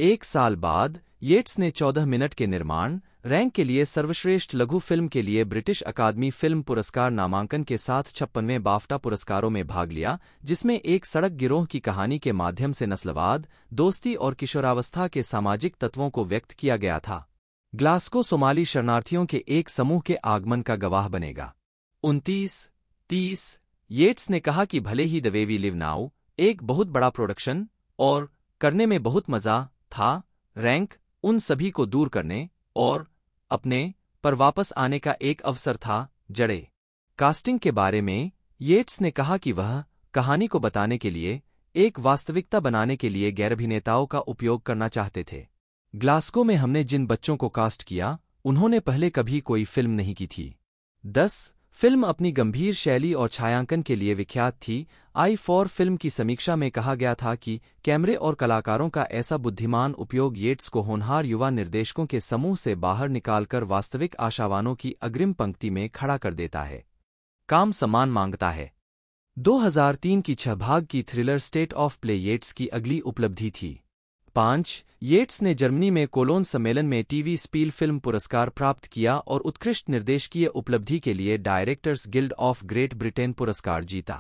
Speaker 2: एक साल बाद येट्स ने 14 मिनट के निर्माण रैंक के लिए सर्वश्रेष्ठ लघु फिल्म के लिए ब्रिटिश अकादमी फिल्म पुरस्कार नामांकन के साथ छप्पनवें बाफ्टा पुरस्कारों में भाग लिया जिसमें एक सड़क गिरोह की कहानी के माध्यम से नस्लवाद दोस्ती और किशोरावस्था के सामाजिक तत्वों को व्यक्त किया गया था ग्लास्को सोमाली शरणार्थियों के एक समूह के आगमन का गवाह बनेगा उनतीस तीस येट्स ने कहा कि भले ही the way we live now एक बहुत बड़ा प्रोडक्शन और करने में बहुत मजा था रैंक उन सभी को दूर करने और अपने पर वापस आने का एक अवसर था जड़े कास्टिंग के बारे में येट्स ने कहा कि वह कहानी को बताने के लिए एक वास्तविकता बनाने के लिए गैर अभिनेताओं का उपयोग करना चाहते थे ग्लास्को में हमने जिन बच्चों को कास्ट किया उन्होंने पहले कभी कोई फिल्म नहीं की थी दस फिल्म अपनी गंभीर शैली और छायांकन के लिए विख्यात थी आई फॉर फिल्म की समीक्षा में कहा गया था कि कैमरे और कलाकारों का ऐसा बुद्धिमान उपयोग येट्स को होनहार युवा निर्देशकों के समूह से बाहर निकालकर वास्तविक आशावानों की अग्रिम पंक्ति में खड़ा कर देता है काम सम्मान मांगता है 2003 की छह भाग की thriller State of Play Yates की अगली उपलब्धि थी पांच येट्स ने जर्मनी में कोलोन सम्मेलन में टीवी स्पील फिल्म पुरस्कार प्राप्त किया और उत्कृष्ट निर्देशकीय उपलब्धि के लिए Directors Guild of Great Britain पुरस्कार जीता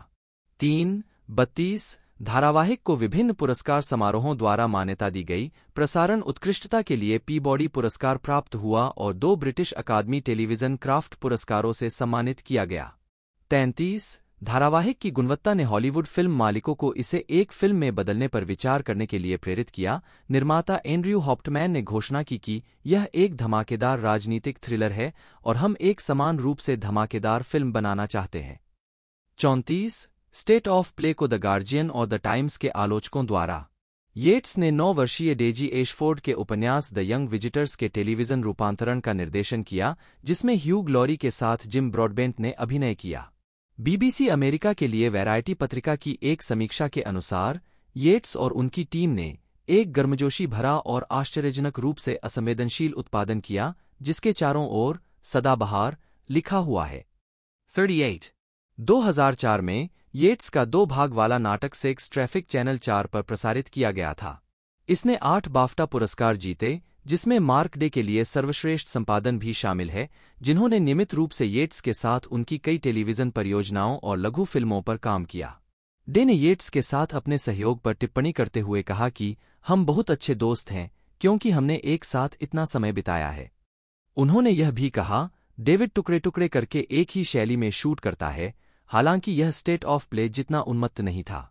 Speaker 2: तीन बत्तीस धारावाहिक को विभिन्न पुरस्कार समारोहों द्वारा मान्यता दी गई प्रसारण उत्कृष्टता के लिए पी बॉडी पुरस्कार प्राप्त हुआ और दो ब्रिटिश अकादमी टेलीविजन क्राफ्ट पुरस्कारों से सम्मानित किया गया तैंतीस धारावाहिक की गुणवत्ता ने हॉलीवुड फिल्म मालिकों को इसे एक फिल्म में बदलने पर विचार करने के लिए प्रेरित किया निर्माता एंड्रयू हॉप्टमैन ने घोषणा की कि यह एक धमाकेदार राजनीतिक थ्रिलर है और हम एक समान रूप से धमाकेदार फिल्म बनाना चाहते हैं चौंतीस स्टेट ऑफ प्ले को द गार्जियन और द टाइम्स के आलोचकों द्वारा येट्स ने नौ वर्षीय डेजी एशफोर्ड के उपन्यास द यंग विजिटर्स के टेलीविजन रूपांतरण का निर्देशन किया जिसमें ह्यू लॉरी के साथ जिम ब्रॉडबेंट ने अभिनय किया बीबीसी अमेरिका के लिए वैरायटी पत्रिका की एक समीक्षा के अनुसार येट्स और उनकी टीम ने एक गर्मजोशी भरा और आश्चर्यजनक रूप से असंवेदनशील उत्पादन किया जिसके चारों ओर सदाबहार लिखा हुआ है 38. 2004 में येट्स का दो भाग वाला नाटक सेक्स ट्रैफिक चैनल चार पर प्रसारित किया गया था इसने आठ बाफ्टा पुरस्कार जीते जिसमें मार्क डे के लिए सर्वश्रेष्ठ संपादन भी शामिल है जिन्होंने नियमित रूप से येट्स के साथ उनकी कई टेलीविजन परियोजनाओं और लघु फिल्मों पर काम किया डे ने येट्स के साथ अपने सहयोग पर टिप्पणी करते हुए कहा कि हम बहुत अच्छे दोस्त हैं क्योंकि हमने एक साथ इतना समय बिताया है उन्होंने यह भी कहा डेविड टुकड़े टुकड़े करके एक ही शैली में शूट करता है हालांकि यह स्टेट ऑफ प्ले जितना उन्मत्त नहीं था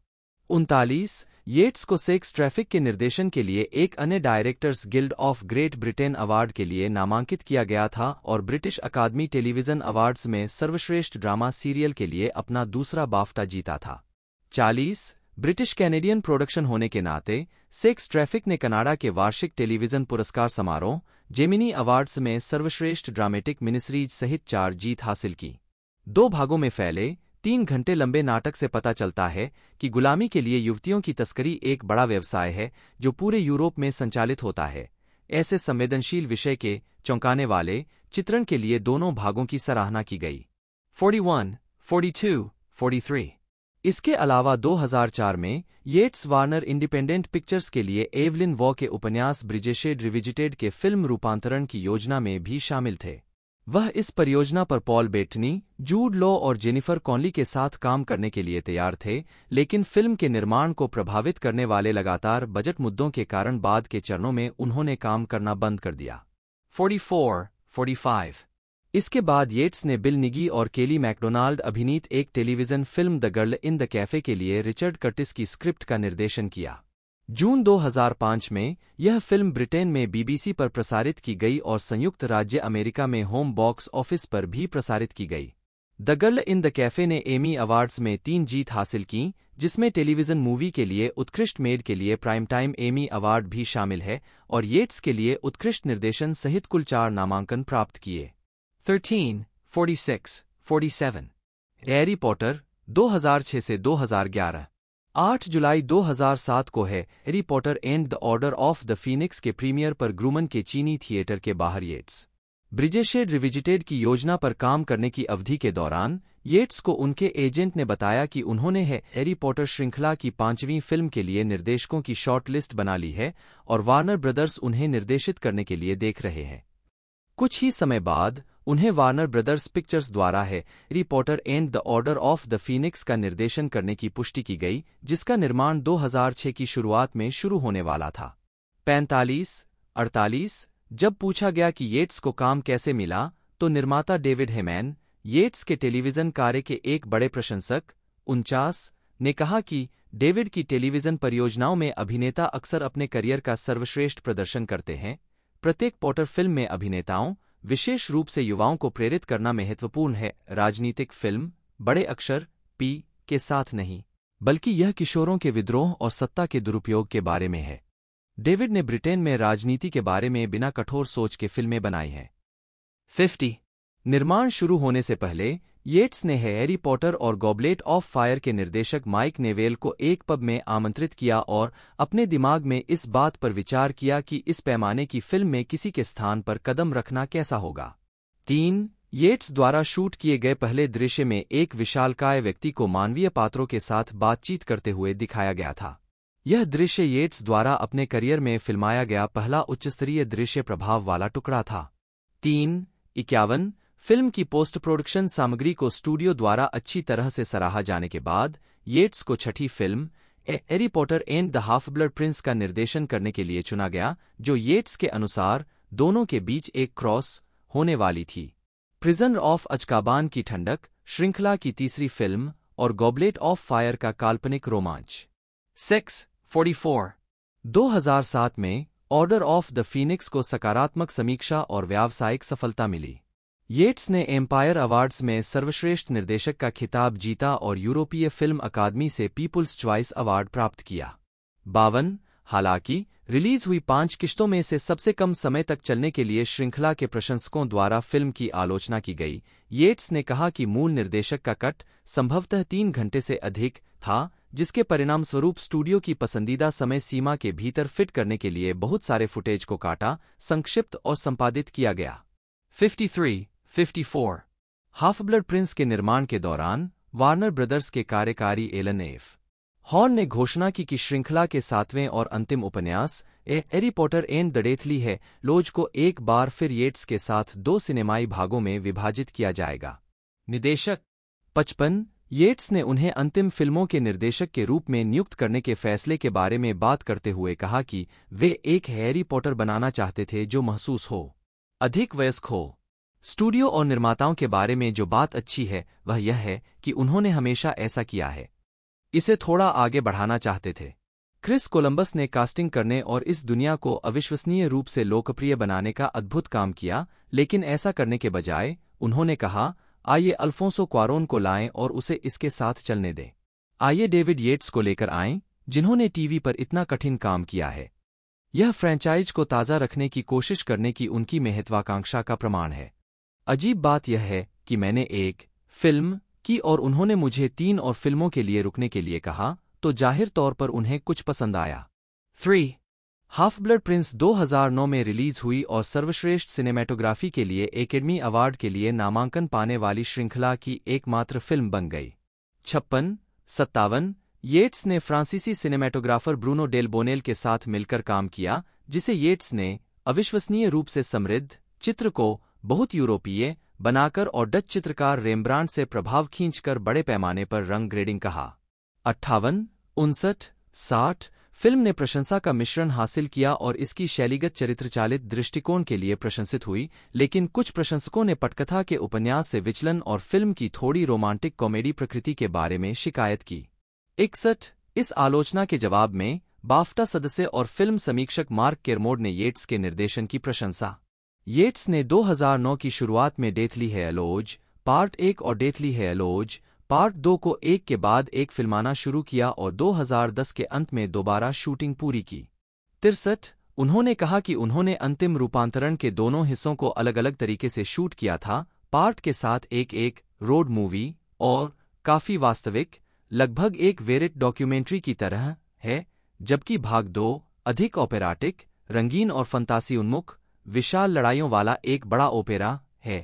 Speaker 2: उनतालीस येट्स को सेक्स ट्रैफिक के निर्देशन के लिए एक अन्य Directors Guild of Great Britain award के लिए नामांकित किया गया था और ब्रिटिश अकादमी टेलीविजन अवार्ड्स में सर्वश्रेष्ठ ड्रामा सीरियल के लिए अपना दूसरा बाफ्टा जीता था 40 ब्रिटिश कैनेडियन प्रोडक्शन होने के नाते सेक्स ट्रैफिक ने कनाडा के वार्षिक टेलीविजन पुरस्कार समारोह जेमिनी अवार्ड्स में सर्वश्रेष्ठ ड्रामेटिक मिनिस्ट्रीज सहित चार जीत हासिल की दो भागों में फैले तीन घंटे लंबे नाटक से पता चलता है कि गुलामी के लिए युवतियों की तस्करी एक बड़ा व्यवसाय है जो पूरे यूरोप में संचालित होता है ऐसे संवेदनशील विषय के चौंकाने वाले चित्रण के लिए दोनों भागों की सराहना की गई 41, 42, 43 इसके अलावा 2004 में येट्स वार्नर इंडिपेंडेंट पिक्चर्स के लिए एवलिन वॉ के उपन्यास ब्रिजेशेड रिविजिटेड के फिल्म रूपांतरण की योजना में भी शामिल थे वह इस परियोजना पर पॉल बेटनी जूड लॉ और जेनिफर कॉनली के साथ काम करने के लिए तैयार थे लेकिन फिल्म के निर्माण को प्रभावित करने वाले लगातार बजट मुद्दों के कारण बाद के चरणों में उन्होंने काम करना बंद कर दिया 44, 45 इसके बाद येट्स ने बिल निगी और केली मैकडोनाल्ड अभिनीत एक television film the Girl in the Cafe के लिए रिचर्ड कर्टिस की स्क्रिप्ट का निर्देशन किया जून 2005 में यह फिल्म ब्रिटेन में बीबीसी पर प्रसारित की गई और संयुक्त राज्य अमेरिका में होम बॉक्स ऑफिस पर भी प्रसारित की गई the Girl in the Cafe ने एमी अवार्ड्स में तीन जीत हासिल की जिसमें टेलीविजन मूवी के लिए उत्कृष्ट मेड के लिए प्राइम टाइम एमी अवार्ड भी शामिल है और येट्स के लिए उत्कृष्ट निर्देशन सहित कुल चार नामांकन प्राप्त किए thirteen forty six forty seven Harry Potter 2006 से 2011 8 जुलाई 2007 को है Harry Potter and the Order of the Phoenix के प्रीमियर पर ग्रूमन के चीनी थिएटर के बाहर येट्स ब्रिजेशेड रिविजिटेड की योजना पर काम करने की अवधि के दौरान येट्स को उनके एजेंट ने बताया कि उन्होंने है हैरी पॉटर श्रृंखला की पांचवीं फिल्म के लिए निर्देशकों की शॉर्टलिस्ट बना ली है और वार्नर ब्रदर्स उन्हें निर्देशित करने के लिए देख रहे हैं कुछ ही समय बाद उन्हें वार्नर ब्रदर्स पिक्चर्स द्वारा Harry Potter and the Order of the Phoenix का निर्देशन करने की पुष्टि की गई जिसका निर्माण 2006 की शुरुआत में शुरू होने वाला था 45, 48, जब पूछा गया कि येट्स को काम कैसे मिला तो निर्माता डेविड हेमैन येट्स के टेलीविज़न कार्य के एक बड़े प्रशंसक उनचास ने कहा कि डेविड की टेलीविज़न परियोजनाओं में अभिनेता अक्सर अपने करियर का सर्वश्रेष्ठ प्रदर्शन करते हैं प्रत्येक पॉटर फिल्म में अभिनेताओं विशेष रूप से युवाओं को प्रेरित करना महत्वपूर्ण है राजनीतिक फिल्म बड़े अक्षर पी के साथ नहीं बल्कि यह किशोरों के विद्रोह और सत्ता के दुरुपयोग के बारे में है डेविड ने ब्रिटेन में राजनीति के बारे में बिना कठोर सोच के फिल्में बनाई हैं फिफ्टी निर्माण शुरू होने से पहले येट्स ने हैरी पॉटर और गॉबलेट ऑफ फायर के निर्देशक माइक नेवेल को एक पब में आमंत्रित किया और अपने दिमाग में इस बात पर विचार किया कि इस पैमाने की फिल्म में किसी के स्थान पर कदम रखना कैसा होगा तीन येट्स द्वारा शूट किए गए पहले दृश्य में एक विशालकाय व्यक्ति को मानवीय पात्रों के साथ बातचीत करते हुए दिखाया गया था यह दृश्य येट्स द्वारा अपने करियर में फिल्माया गया पहला उच्चस्तरीय दृश्य प्रभाव वाला टुकड़ा था तीन इक्यावन फिल्म की पोस्ट प्रोडक्शन सामग्री को स्टूडियो द्वारा अच्छी तरह से सराहा जाने के बाद येट्स को छठी film Harry Potter and the Half Blood Prince का निर्देशन करने के लिए चुना गया जो येट्स के अनुसार दोनों के बीच एक क्रॉस होने वाली थी प्रिजन ऑफ अचकाबान की ठंडक श्रृंखला की तीसरी फिल्म और गॉबलेट ऑफ फायर का काल्पनिक रोमांच सेक्स फोर्टी फोर दो हजार सात में ऑर्डर ऑफ द फीनिक्स को सकारात्मक समीक्षा और व्यावसायिक सफलता मिली येट्स ने एम्पायर अवार्ड्स में सर्वश्रेष्ठ निर्देशक का खिताब जीता और यूरोपीय फिल्म अकादमी से पीपुल्स च्वाइस अवार्ड प्राप्त किया बावन हालांकि रिलीज हुई पांच किश्तों में से सबसे कम समय तक चलने के लिए श्रृंखला के प्रशंसकों द्वारा फिल्म की आलोचना की गई येट्स ने कहा कि मूल निर्देशक का कट संभवतः तीन घंटे से अधिक था जिसके परिणामस्वरूप स्टूडियो की पसंदीदा समय सीमा के भीतर फिट करने के लिए बहुत सारे फुटेज को काटा संक्षिप्त और संपादित किया गया 53. 54. हाफ ब्लड प्रिंस के निर्माण के दौरान वार्नर ब्रदर्स के कार्यकारी एलन एफ हॉर्न ने घोषणा की कि श्रृंखला के सातवें और अंतिम उपन्यास ए Harry Potter and the Deathly Hallows को एक बार फिर येट्स के साथ दो सिनेमाई भागों में विभाजित किया जाएगा निदेशक पचपन येट्स ने उन्हें अंतिम फिल्मों के निर्देशक के रूप में नियुक्त करने के फैसले के बारे में बात करते हुए कहा कि वे एक हैरी पॉटर बनाना चाहते थे जो महसूस हो अधिक वयस्क हो स्टूडियो और निर्माताओं के बारे में जो बात अच्छी है वह यह है कि उन्होंने हमेशा ऐसा किया है इसे थोड़ा आगे बढ़ाना चाहते थे क्रिस कोलंबस ने कास्टिंग करने और इस दुनिया को अविश्वसनीय रूप से लोकप्रिय बनाने का अद्भुत काम किया लेकिन ऐसा करने के बजाय उन्होंने कहा आइए अल्फोंसो क्वारोन को लाएं और उसे इसके साथ चलने दें आइए डेविड येट्स को लेकर आएं जिन्होंने टीवी पर इतना कठिन काम किया है यह फ्रेंचाइज को ताज़ा रखने की कोशिश करने की उनकी महत्वाकांक्षा का प्रमाण है अजीब बात यह है कि मैंने एक फिल्म की और उन्होंने मुझे तीन और फिल्मों के लिए रुकने के लिए कहा तो जाहिर तौर पर उन्हें कुछ पसंद आया थ्री हाफ ब्लड प्रिंस 2009 में रिलीज हुई और सर्वश्रेष्ठ सिनेमेटोग्राफी के लिए एकेडमी अवार्ड के लिए नामांकन पाने वाली श्रृंखला की एकमात्र फिल्म बन गई छप्पन सत्तावन येट्स ने फ्रांसीसी सिनेमेटोग्राफर ब्रूनो डेल बोनेल के साथ मिलकर काम किया जिसे येट्स ने अविश्वसनीय रूप से समृद्ध चित्र को बहुत यूरोपीय बनाकर और डच चित्रकार रेमब्रांड से प्रभाव खींचकर बड़े पैमाने पर रंग ग्रेडिंग कहा अट्ठावन उनसठ साठ फिल्म ने प्रशंसा का मिश्रण हासिल किया और इसकी शैलीगत चरित्रचालित दृष्टिकोण के लिए प्रशंसित हुई लेकिन कुछ प्रशंसकों ने पटकथा के उपन्यास से विचलन और फिल्म की थोड़ी रोमांटिक कॉमेडी प्रकृति के बारे में शिकायत की इकसठ इस आलोचना के जवाब में बाफ्टा सदस्य और फिल्म समीक्षक मार्क केरमोड ने येट्स के निर्देशन की प्रशंसा येट्स ने 2009 की शुरुआत में डेथली है अलोज पार्ट एक और डेथली है अलोज पार्ट दो को एक के बाद एक फिल्माना शुरू किया और 2010 के अंत में दोबारा शूटिंग पूरी की तिरसठ उन्होंने कहा कि उन्होंने अंतिम रूपांतरण के दोनों हिस्सों को अलग अलग तरीके से शूट किया था पार्ट के साथ एक एक रोड मूवी और काफी वास्तविक लगभग एक वेरिट डॉक्यूमेंट्री की तरह है जबकि भाग दो अधिक ऑपेराटिक रंगीन और फंतासी उन्मुख विशाल लड़ाइयों वाला एक बड़ा ओपेरा है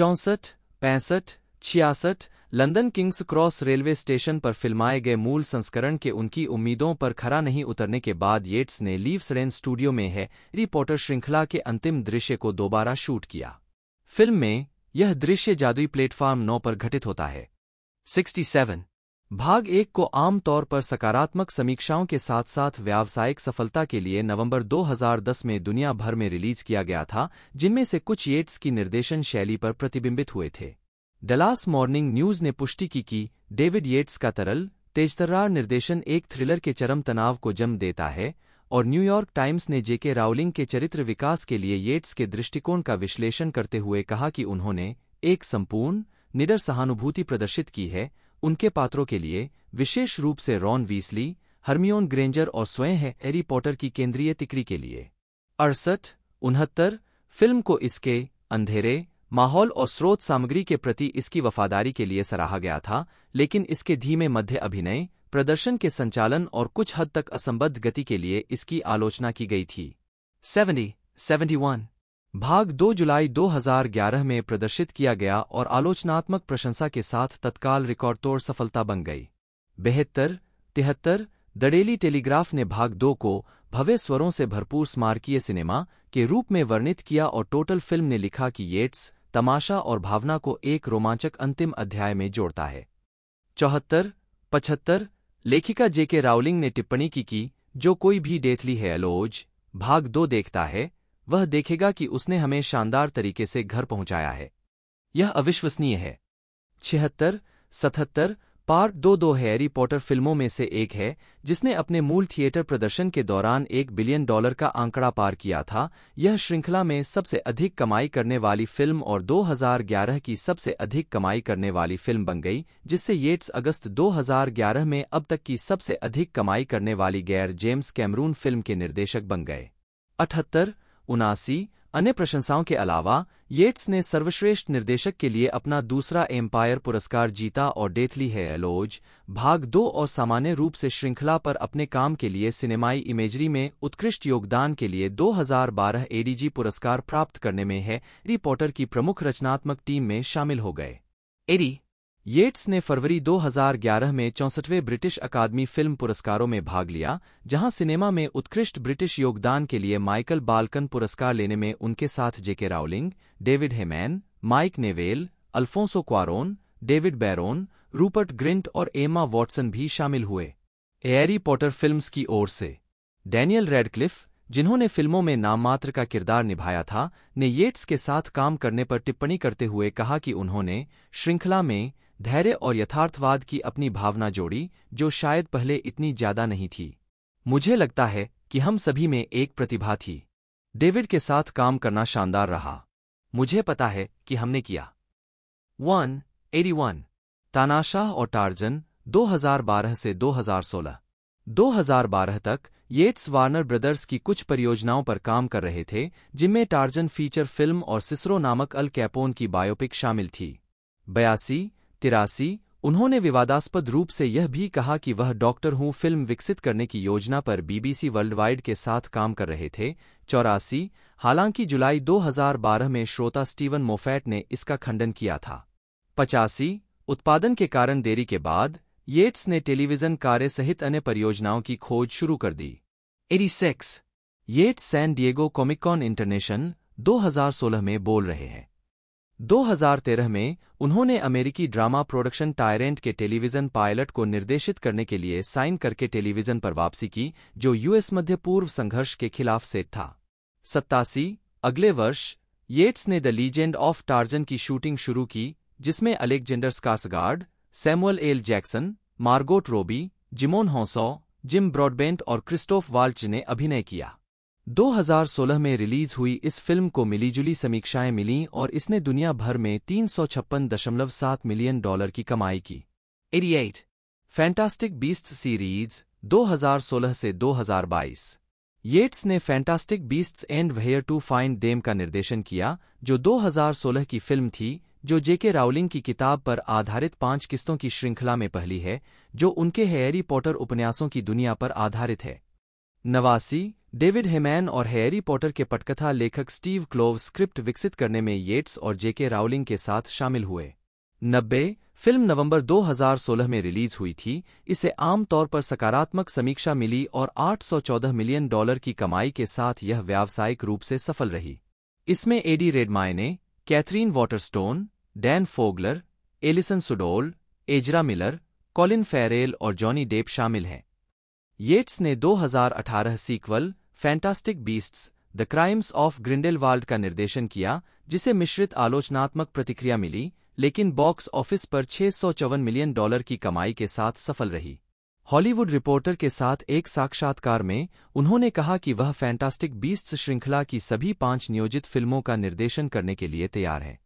Speaker 2: चौंसठ पैंसठ छियासठ London King's Cross railway station पर फिल्माए गए मूल संस्करण के उनकी उम्मीदों पर खरा नहीं उतरने के बाद येट्स ने लीव सरेन स्टूडियो में है रिपोर्टर श्रृंखला के अंतिम दृश्य को दोबारा शूट किया फिल्म में यह दृश्य जादुई प्लेटफॉर्म नौ पर घटित होता है 67 भाग एक को आम तौर पर सकारात्मक समीक्षाओं के साथ साथ व्यावसायिक सफलता के लिए नवंबर 2010 में दुनिया भर में रिलीज किया गया था जिनमें से कुछ येट्स की निर्देशन शैली पर प्रतिबिंबित हुए थे डलास मॉर्निंग न्यूज ने पुष्टि की कि डेविड येट्स का तरल तेजतर्रार निर्देशन एक थ्रिलर के चरम तनाव को जन्म देता है और न्यूयॉर्क टाइम्स ने जेके राउलिंग के चरित्र विकास के लिए येट्स के दृष्टिकोण का विश्लेषण करते हुए कहा कि उन्होंने एक संपूर्ण निडर सहानुभूति प्रदर्शित की है उनके पात्रों के लिए विशेष रूप से रॉन वीसली हर्मियोन ग्रेंजर और स्वयं है हैरी पॉटर की केंद्रीय तिकड़ी के लिए अड़सठ उनहत्तर फिल्म को इसके अंधेरे माहौल और स्रोत सामग्री के प्रति इसकी वफादारी के लिए सराहा गया था लेकिन इसके धीमे मध्य अभिनय प्रदर्शन के संचालन और कुछ हद तक असंबद्ध गति के लिए इसकी आलोचना की गई थी सेवेंटी सेवेंटी वन भाग 2 जुलाई 2011 में प्रदर्शित किया गया और आलोचनात्मक प्रशंसा के साथ तत्काल रिकॉर्ड तोड़ सफलता बन गई बेहतर तिहत्तर दडेली टेलीग्राफ ने भाग दो को भव्य स्वरों से भरपूर स्मारकीय सिनेमा के रूप में वर्णित किया और टोटल फिल्म ने लिखा कि येट्स तमाशा और भावना को एक रोमांचक अंतिम अध्याय में जोड़ता है चौहत्तर पचहत्तर लेखिका जेके रावलिंग ने टिप्पणी की कि जो कोई भी डेथली है अलोज भाग दो देखता है वह देखेगा कि उसने हमें शानदार तरीके से घर पहुंचाया है यह अविश्वसनीय है छिहत्तर सतहत्तर पार्ट दो दो हैरी पॉटर फिल्मों में से एक है जिसने अपने मूल थिएटर प्रदर्शन के दौरान एक बिलियन डॉलर का आंकड़ा पार किया था यह श्रृंखला में सबसे अधिक कमाई करने वाली फिल्म और 2011 की सबसे अधिक कमाई करने वाली फिल्म बन गई जिससे येट्स अगस्त 2011 में अब तक की सबसे अधिक कमाई करने वाली गैर जेम्स कैमरून फिल्म के निर्देशक बन गए अठहत्तर उनासी अन्य प्रशंसाओं के अलावा येट्स ने सर्वश्रेष्ठ निर्देशक के लिए अपना दूसरा एम्पायर पुरस्कार जीता और डेथली है एलोज भाग दो और सामान्य रूप से श्रृंखला पर अपने काम के लिए सिनेमाई इमेजरी में उत्कृष्ट योगदान के लिए 2012 एडीजी पुरस्कार प्राप्त करने में है रिपोर्टर की प्रमुख रचनात्मक टीम में शामिल हो गए एरी येट्स ने फरवरी 2011 में चौसठवें ब्रिटिश अकादमी फिल्म पुरस्कारों में भाग लिया जहां सिनेमा में उत्कृष्ट ब्रिटिश योगदान के लिए माइकल बालकन पुरस्कार लेने में उनके साथ J K Rowling David Heyman Mike Newell Alfonso Cuaron David Barron Rupert Grint और एमा वॉटसन भी शामिल हुए एयरी पॉटर फिल्म्स की ओर से डैनियल रेडक्लिफ जिन्होंने फिल्मों में नाममात्र का किरदार निभाया था ने येट्स के साथ काम करने पर टिप्पणी करते हुए कहा कि उन्होंने श्रृंखला में धैर्य और यथार्थवाद की अपनी भावना जोड़ी जो शायद पहले इतनी ज्यादा नहीं थी मुझे लगता है कि हम सभी में एक प्रतिभा थी डेविड के साथ काम करना शानदार रहा मुझे पता है कि हमने किया वन एरी वन तानाशाह और टार्जन 2012 से 2016 2012 तक येट्स वार्नर ब्रदर्स की कुछ परियोजनाओं पर काम कर रहे थे जिनमें टार्जन फीचर फिल्म और सिसरो नामक अल कैपोन की बायोपिक शामिल थी बयासी तिरासी उन्होंने विवादास्पद रूप से यह भी कहा कि वह डॉक्टर हूं फिल्म विकसित करने की योजना पर बीबीसी वर्ल्डवाइड के साथ काम कर रहे थे चौरासी हालांकि जुलाई 2012 में श्रोता स्टीवन मोफेट ने इसका खंडन किया था पचासी उत्पादन के कारण देरी के बाद येट्स ने टेलीविजन कार्य सहित अन्य परियोजनाओं की खोज शुरू कर दी एरी सेक्स Yates San Diego Comic Con International दो में बोल रहे हैं 2013 में उन्होंने अमेरिकी ड्रामा प्रोडक्शन टायरेंट के टेलीविजन पायलट को निर्देशित करने के लिए साइन करके टेलीविजन पर वापसी की जो यूएस मध्य पूर्व संघर्ष के खिलाफ सेट था सत्तासी अगले वर्ष येट्स ने द लीजेंड ऑफ टार्जन की शूटिंग शुरू की जिसमें Alexander Skarsgard Samuel L Jackson Margot Robbie Djimon Hounsou Jim Broadbent और क्रिस्टोफ वाल्च ने अभिनय किया 2016 में रिलीज हुई इस फिल्म को मिलीजुली समीक्षाएं मिलीं और इसने दुनिया भर में तीन मिलियन डॉलर की कमाई की 88. फैंटास्टिक बीस्ट सीरीज 2016 से 2022 येट्स ने Fantastic Beasts and Where to Find Them का निर्देशन किया जो 2016 की फिल्म थी जो जेके रावलिंग की किताब पर आधारित पांच किस्तों की श्रृंखला में पहली है जो उनके हैरी पॉटर उपन्यासों की दुनिया पर आधारित है नवासी डेविड हेमैन और हैरी पॉटर के पटकथा लेखक स्टीव क्लोव स्क्रिप्ट विकसित करने में येट्स और जेके राउलिंग के साथ शामिल हुए नब्बे फिल्म नवंबर 2016 में रिलीज हुई थी इसे आमतौर पर सकारात्मक समीक्षा मिली और 814 मिलियन डॉलर की कमाई के साथ यह व्यावसायिक रूप से सफल रही इसमें एडी रेडमाय ने Katherine Waterston Dan Fogler Alison Sudol Ezra Miller Colin Farrell और जॉनी डेप शामिल हैं येट्स ने 2018 sequel Fantastic Beasts the Crimes of Grindelwald का निर्देशन किया जिसे मिश्रित आलोचनात्मक प्रतिक्रिया मिली लेकिन बॉक्स ऑफिस पर छह मिलियन डॉलर की कमाई के साथ सफल रही हॉलीवुड रिपोर्टर के साथ एक साक्षात्कार में उन्होंने कहा कि वह फैंटास्टिक बीस्ट श्रृंखला की सभी पांच नियोजित फिल्मों का निर्देशन करने के लिए तैयार हैं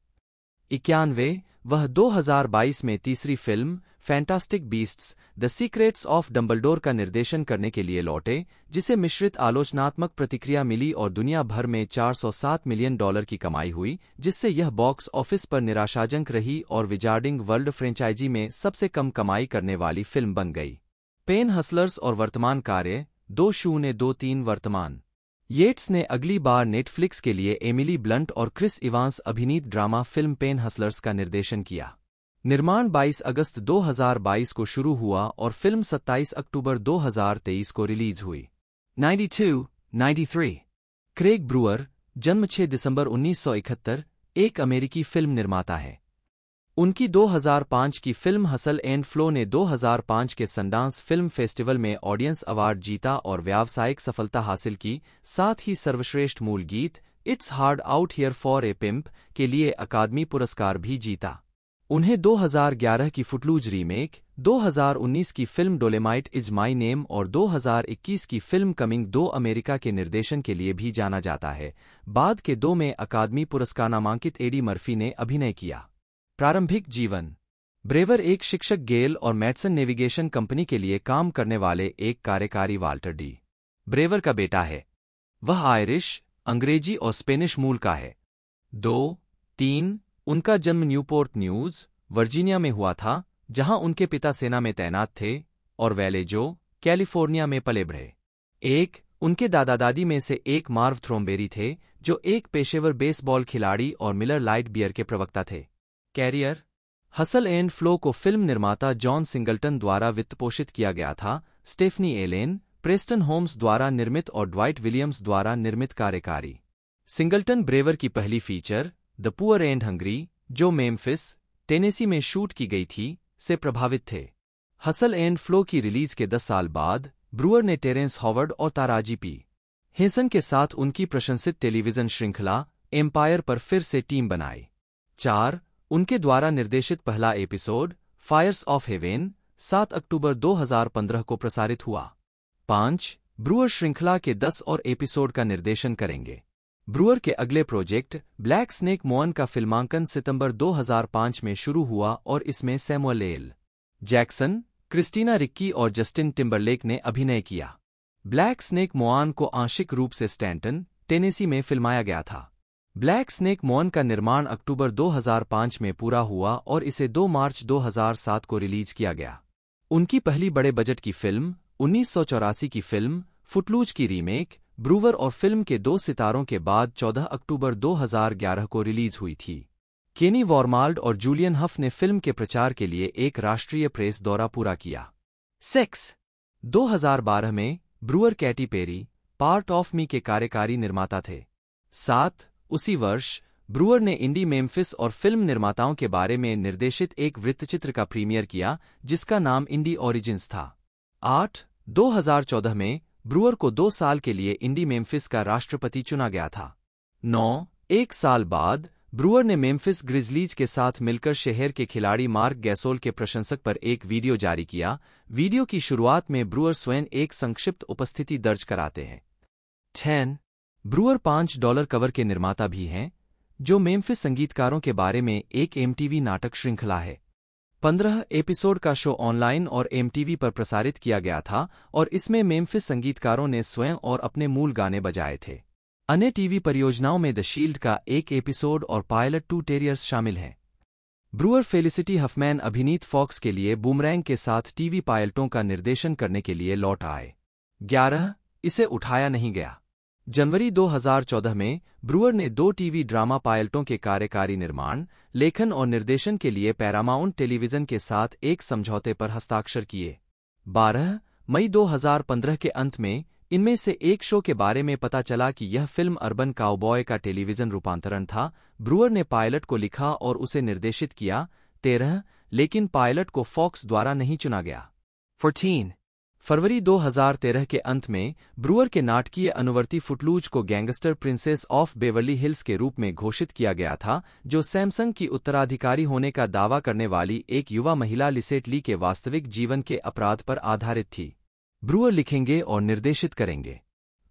Speaker 2: इक्यानवे वह 2022 में तीसरी film Fantastic Beasts the Secrets of Dumbledore का निर्देशन करने के लिए लौटे जिसे मिश्रित आलोचनात्मक प्रतिक्रिया मिली और दुनिया भर में 407 मिलियन डॉलर की कमाई हुई जिससे यह बॉक्स ऑफिस पर निराशाजनक रही और विजार्डिंग वर्ल्ड फ्रेंचाइजी में सबसे कम कमाई करने वाली फिल्म बन गई पेन हसलर्स और वर्तमान कार्य दो शून्य दो तीन वर्तमान येट्स ने अगली बार नेटफ्लिक्स के लिए एमिली ब्लंट और क्रिस इवांस अभिनीत ड्रामा फिल्म पेन हसलर्स का निर्देशन किया निर्माण 22 अगस्त 2022 को शुरू हुआ और फिल्म 27 अक्टूबर 2023 को रिलीज हुई 92, 93 क्रेग ब्रूअर जन्म 6 दिसंबर 1971 एक अमेरिकी फिल्म निर्माता है उनकी 2005 की फिल्म हसल एंड फ्लो ने 2005 के संडांस फिल्म फेस्टिवल में ऑडियंस अवार्ड जीता और व्यावसायिक सफलता हासिल की साथ ही सर्वश्रेष्ठ मूल गीत It's Hard Out Here for a Pimp के लिए अकादमी पुरस्कार भी जीता उन्हें 2011 की फुटलूज रीमेक 2019 की film Dolemite Is My Name और 2021 की फिल्म कमिंग दो अमेरिका के निर्देशन के लिए भी जाना जाता है बाद के दो में अकादमी पुरस्कार नामांकित एडी मर्फी ने अभिनय किया प्रारंभिक जीवन ब्रेवर एक शिक्षक गेल और मैटसन नेविगेशन कंपनी के लिए काम करने वाले एक कार्यकारी वाल्टर डी ब्रेवर का बेटा है वह आयरिश अंग्रेजी और स्पेनिश मूल का है दो तीन उनका जन्म न्यूपोर्ट न्यूज वर्जीनिया में हुआ था जहां उनके पिता सेना में तैनात थे और वेलेजो कैलिफोर्निया में पले बढ़े एक उनके दादा दादी में से एक मार्व थ्रोम्बेरी थे जो एक पेशेवर बेसबॉल खिलाड़ी और मिलर लाइट बियर के प्रवक्ता थे कैरियर हसल एंड फ्लो को फिल्म निर्माता जॉन सिंगल्टन द्वारा वित्तपोषित किया गया था स्टेफनी एलेन प्रेस्टन होम्स द्वारा निर्मित और ड्वाइट विलियम्स द्वारा निर्मित कार्यकारी सिंगल्टन ब्रेवर की पहली feature the Poor and Hungry जो मेम्फिस टेनेसी में शूट की गई थी से प्रभावित थे हसल एंड फ्लो की रिलीज के दस साल बाद ब्रूअर ने टेरेंस हॉवर्ड और ताराजी पी हेसन के साथ उनकी प्रशंसित टेलीविजन श्रृंखला एम्पायर पर फिर से टीम बनाई चार उनके द्वारा निर्देशित पहला एपिसोड फायर्स ऑफ हेवेन 7 अक्टूबर 2015 को प्रसारित हुआ पांच ब्रुअर श्रृंखला के 10 और एपिसोड का निर्देशन करेंगे ब्रुअर के अगले प्रोजेक्ट ब्लैक स्नेक मोअन का फिल्मांकन सितंबर 2005 में शुरू हुआ और इसमें सैमुअल जैक्सन क्रिस्टीना रिक्की और जस्टिन टिम्बरलेक ने अभिनय किया ब्लैक स्नेक मोआन को आंशिक रूप से स्टैंटन टेनेसी में फिल्माया गया था ब्लैक स्नेक मॉन का निर्माण अक्टूबर 2005 में पूरा हुआ और इसे 2 मार्च 2007 को रिलीज किया गया उनकी पहली बड़े बजट की फिल्म उन्नीस की फिल्म फुटलूज की रीमेक ब्रूवर और फिल्म के दो सितारों के बाद 14 अक्टूबर 2011 को रिलीज हुई थी केनी वॉर्माल्ड और जूलियन हफ ने फिल्म के प्रचार के लिए एक राष्ट्रीय प्रेस दौरा पूरा किया सेक्स 2012 में Brewer Katy Perry Part of Me के कार्यकारी निर्माता थे सात उसी वर्ष ब्रूअर ने इंडी मेम्फिस और फिल्म निर्माताओं के बारे में निर्देशित एक वृत्तचित्र का प्रीमियर किया जिसका नाम इंडी ओरिजिन्स था आठ 2014 में ब्रूअर को दो साल के लिए इंडी मेम्फिस का राष्ट्रपति चुना गया था नौ एक साल बाद ब्रूअर ने मेम्फिस ग्रिजलीज के साथ मिलकर शहर के खिलाड़ी मार्क गैसोल के प्रशंसक पर एक वीडियो जारी किया वीडियो की शुरुआत में ब्रूअर स्वयं एक संक्षिप्त उपस्थिति दर्ज कराते हैं छेन ब्रूअर पांच डॉलर कवर के निर्माता भी हैं जो मेम्फिस संगीतकारों के बारे में एक एमटीवी नाटक श्रृंखला है पंद्रह एपिसोड का शो ऑनलाइन और एमटीवी पर प्रसारित किया गया था और इसमें मेम्फिस संगीतकारों ने स्वयं और अपने मूल गाने बजाए थे अन्य टीवी परियोजनाओं में द शील्ड का एक एपिसोड और पायलट टू टेरियर्स शामिल हैं ब्रूअर फेलिसिटी हफमैन अभिनीत फॉक्स के लिए बुमरैंग के साथ टीवी पायलटों का निर्देशन करने के लिए लौट आए ग्यारह इसे उठाया नहीं गया जनवरी 2014 में ब्रूअर ने दो टीवी ड्रामा पायलटों के कार्यकारी निर्माण लेखन और निर्देशन के लिए पैरामाउंट टेलीविजन के साथ एक समझौते पर हस्ताक्षर किए 12 मई 2015 के अंत में इनमें से एक शो के बारे में पता चला कि यह फिल्म अर्बन काउबॉय का टेलीविजन रूपांतरण था ब्रूअर ने पायलट को लिखा और उसे निर्देशित किया तेरह लेकिन पायलट को फॉक्स द्वारा नहीं चुना गया फोर्टीन फरवरी 2013 के अंत में ब्रूअर के नाटकीय अनुवर्ती फुटलूज को Gangster Princess of Beverly Hills के रूप में घोषित किया गया था जो सैमसंग की उत्तराधिकारी होने का दावा करने वाली एक युवा महिला लिसेट ली के वास्तविक जीवन के अपराध पर आधारित थी ब्रूअर लिखेंगे और निर्देशित करेंगे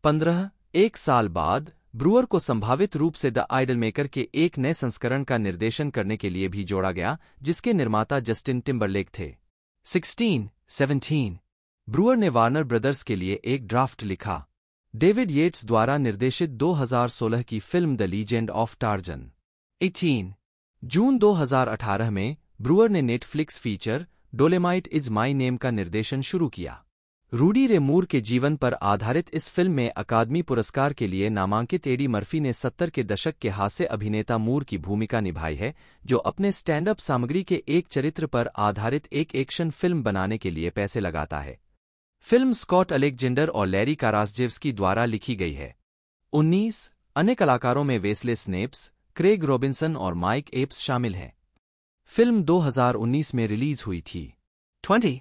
Speaker 2: पंद्रह एक साल बाद ब्रूअर को संभावित रूप से द आइडल मेकर के एक नए संस्करण का निर्देशन करने के लिए भी जोड़ा गया जिसके निर्माता जस्टिन टिम्बरलेक थे सिक्सटीन सेवनटीन ब्रुअर ने वार्नर ब्रदर्स के लिए एक ड्राफ्ट लिखा डेविड येट्स द्वारा निर्देशित 2016 की film the Legend of Tarzan eighteen जून 2018 में ब्रुअर ने Netflix feature Dolemite Is My Name का निर्देशन शुरू किया रूडी रेमूर के जीवन पर आधारित इस फिल्म में अकादमी पुरस्कार के लिए नामांकित एडी मर्फी ने सत्तर के दशक के हास्य अभिनेता मूर की भूमिका निभाई है जो अपने स्टैंड अप सामग्री के एक चरित्र पर आधारित एक एक्शन फिल्म बनाने के लिए पैसे लगाता है फिल्म स्कॉट अलेक्जेंडर और लैरी की द्वारा लिखी गई है उन्नीस अन्य कलाकारों में वेस्ले स्नेप्स क्रेग रॉबिन्सन और माइक एप्स शामिल हैं फिल्म 2019 में रिलीज हुई थी 20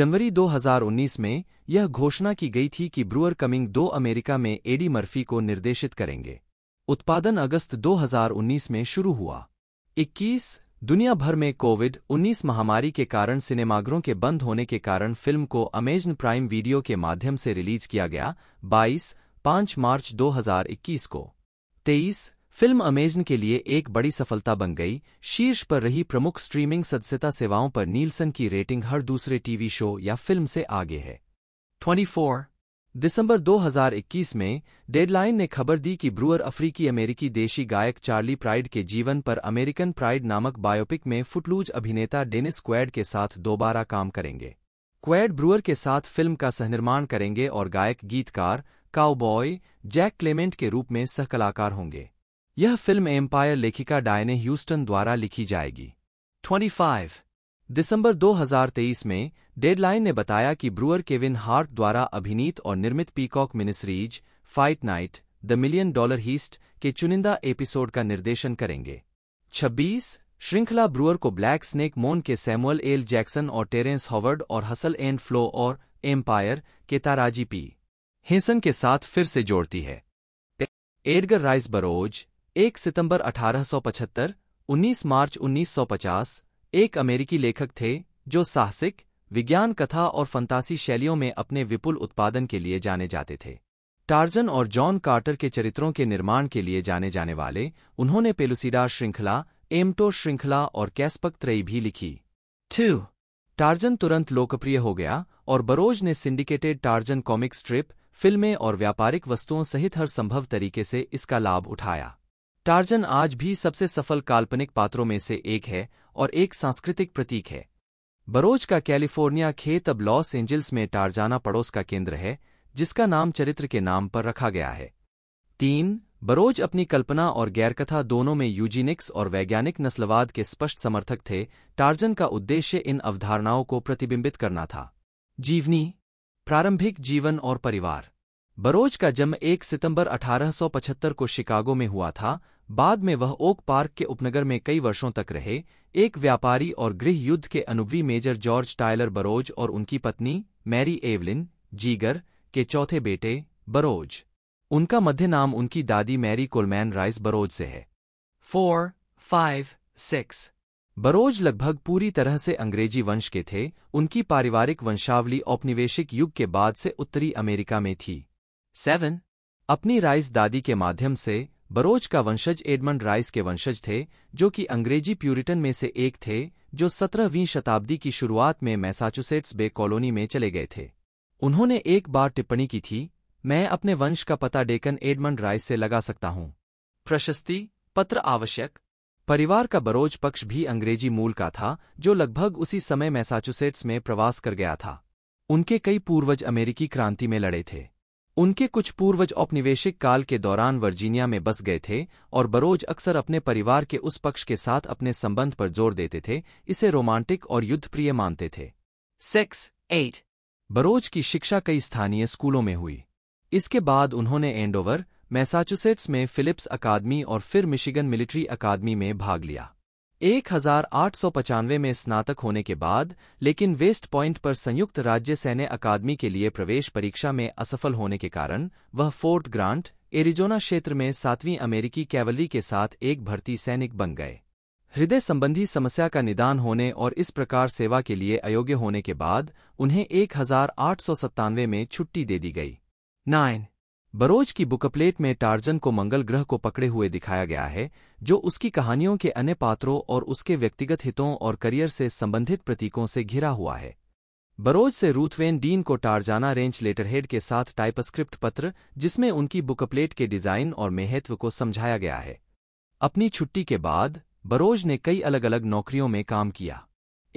Speaker 2: जनवरी 2019 में यह घोषणा की गई थी कि ब्रूअर कमिंग दो अमेरिका में एडी मर्फी को निर्देशित करेंगे उत्पादन अगस्त 2019 में शुरू हुआ 21 दुनिया भर में कोविड 19 महामारी के कारण सिनेमाघरों के बंद होने के कारण फिल्म को अमेजन प्राइम वीडियो के माध्यम से रिलीज किया गया 22 5 मार्च 2021 को 23 फिल्म अमेजन के लिए एक बड़ी सफलता बन गई शीर्ष पर रही प्रमुख स्ट्रीमिंग सदस्यता सेवाओं पर नीलसन की रेटिंग हर दूसरे टीवी शो या फिल्म से आगे है ट्वेंटी दिसंबर 2021 में डेडलाइन ने खबर दी कि ब्रूअर अफ्रीकी अमेरिकी देशी गायक चार्ली प्राइड के जीवन पर अमेरिकन प्राइड नामक बायोपिक में फुटलूज अभिनेता डेनिस क्वैड के साथ दोबारा काम करेंगे क्वैड ब्रूअर के साथ फिल्म का सहनिर्माण करेंगे और गायक गीतकार काउबॉय जैक क्लेमेंट के रूप में सहकलाकार होंगे यह फिल्म एम्पायर लेखिका डायने ह्यूस्टन द्वारा लिखी जाएगी ट्वेंटी दिसंबर 2023 में डेडलाइन ने बताया कि ब्रूअर केविन हार्ट द्वारा अभिनीत और निर्मित Peacock miniseries Fight Night the Million Dollar Heist के चुनिंदा एपिसोड का निर्देशन करेंगे 26 श्रृंखला ब्रूअर को ब्लैक स्नेक मोन के सैमुअल एल जैक्सन और टेरेंस हॉवर्ड और हसल एंड फ्लो और एम्पायर के ताराजी पी हिंसन के साथ फिर से जोड़ती है एडगर राइस बरोज एक सितंबर 1875, 19 मार्च 1950 एक अमेरिकी लेखक थे जो साहसिक विज्ञान कथा और फंतासी शैलियों में अपने विपुल उत्पादन के लिए जाने जाते थे टार्जन और जॉन कार्टर के चरित्रों के निर्माण के लिए जाने जाने वाले उन्होंने पेलुसीडार श्रृंखला एमटो श्रृंखला और कैस्पक त्रयी भी लिखी टू टार्जन तुरंत लोकप्रिय हो गया और बरोज ने सिंडिकेटेड टार्जन कॉमिक स्ट्रिप फिल्में और व्यापारिक वस्तुओं सहित हर संभव तरीके से इसका लाभ उठाया टार्जन आज भी सबसे सफल काल्पनिक पात्रों में से एक है और एक सांस्कृतिक प्रतीक है बरोज का कैलिफोर्निया खेत अब लॉस एंजल्स में टारजाना पड़ोस का केंद्र है जिसका नाम चरित्र के नाम पर रखा गया है तीन बरोज अपनी कल्पना और गैरकथा दोनों में यूजीनिक्स और वैज्ञानिक नस्लवाद के स्पष्ट समर्थक थे टार्जन का उद्देश्य इन अवधारणाओं को प्रतिबिंबित करना था जीवनी प्रारंभिक जीवन और परिवार बरोज का जन्म 1 सितंबर 1875 को शिकागो में हुआ था बाद में वह ओक पार्क के उपनगर में कई वर्षों तक रहे एक व्यापारी और गृह युद्ध के अनुभवी मेजर जॉर्ज टायलर बरोज और उनकी पत्नी मैरी एवलिन जीगर के चौथे बेटे बरोज उनका मध्य नाम उनकी दादी मैरी कोलमैन राइस बरोज से है फोर फाइव सिक्स बरोज लगभग पूरी तरह से अंग्रेजी वंश के थे उनकी पारिवारिक वंशावली औपनिवेशिक युग के बाद से उत्तरी अमेरिका में थी सेवन अपनी राइस दादी के माध्यम से बरोज का वंशज एडमंड राइस के वंशज थे जो कि अंग्रेजी प्यूरिटन में से एक थे जो सत्रहवीं शताब्दी की शुरुआत में मैसाचुसेट्स बे कॉलोनी में चले गए थे उन्होंने एक बार टिप्पणी की थी मैं अपने वंश का पता डेकन एडमंड राइस से लगा सकता हूं प्रशस्ति पत्र आवश्यक परिवार का बरोज पक्ष भी अंग्रेजी मूल का था जो लगभग उसी समय मैसाचुसेट्स में प्रवास कर गया था उनके कई पूर्वज अमेरिकी क्रांति में लड़े थे उनके कुछ पूर्वज औपनिवेशिक काल के दौरान वर्जीनिया में बस गए थे और बरोज अक्सर अपने परिवार के उस पक्ष के साथ अपने संबंध पर जोर देते थे इसे रोमांटिक और युद्धप्रिय मानते थे सिक्स एट बरोज की शिक्षा कई स्थानीय स्कूलों में हुई इसके बाद उन्होंने एंडोवर मैसाचुसेट्स में फिलिप्स अकादमी और फिर मिशिगन मिलिट्री अकादमी में भाग लिया एक हजार आठ सौ पचानवे में स्नातक होने के बाद लेकिन वेस्ट पॉइंट पर संयुक्त राज्य सैन्य अकादमी के लिए प्रवेश परीक्षा में असफल होने के कारण वह फोर्ट ग्रांट एरिजोना क्षेत्र में सातवीं अमेरिकी कैवलरी के साथ एक भर्ती सैनिक बन गए हृदय संबंधी समस्या का निदान होने और इस प्रकार सेवा के लिए अयोग्य होने के बाद उन्हें एक में छुट्टी दे दी गई नाइन बरोज की बुकप्लेट में टार्जन को मंगल ग्रह को पकड़े हुए दिखाया गया है जो उसकी कहानियों के अन्य पात्रों और उसके व्यक्तिगत हितों और करियर से संबंधित प्रतीकों से घिरा हुआ है बरोज से रूथवेन डीन को टारजाना रेंज लेटरहेड के साथ टाइपस्क्रिप्ट पत्र जिसमें उनकी बुकप्लेट के डिजाइन और मेहत्व को समझाया गया है अपनी छुट्टी के बाद बरोज ने कई अलग अलग नौकरियों में काम किया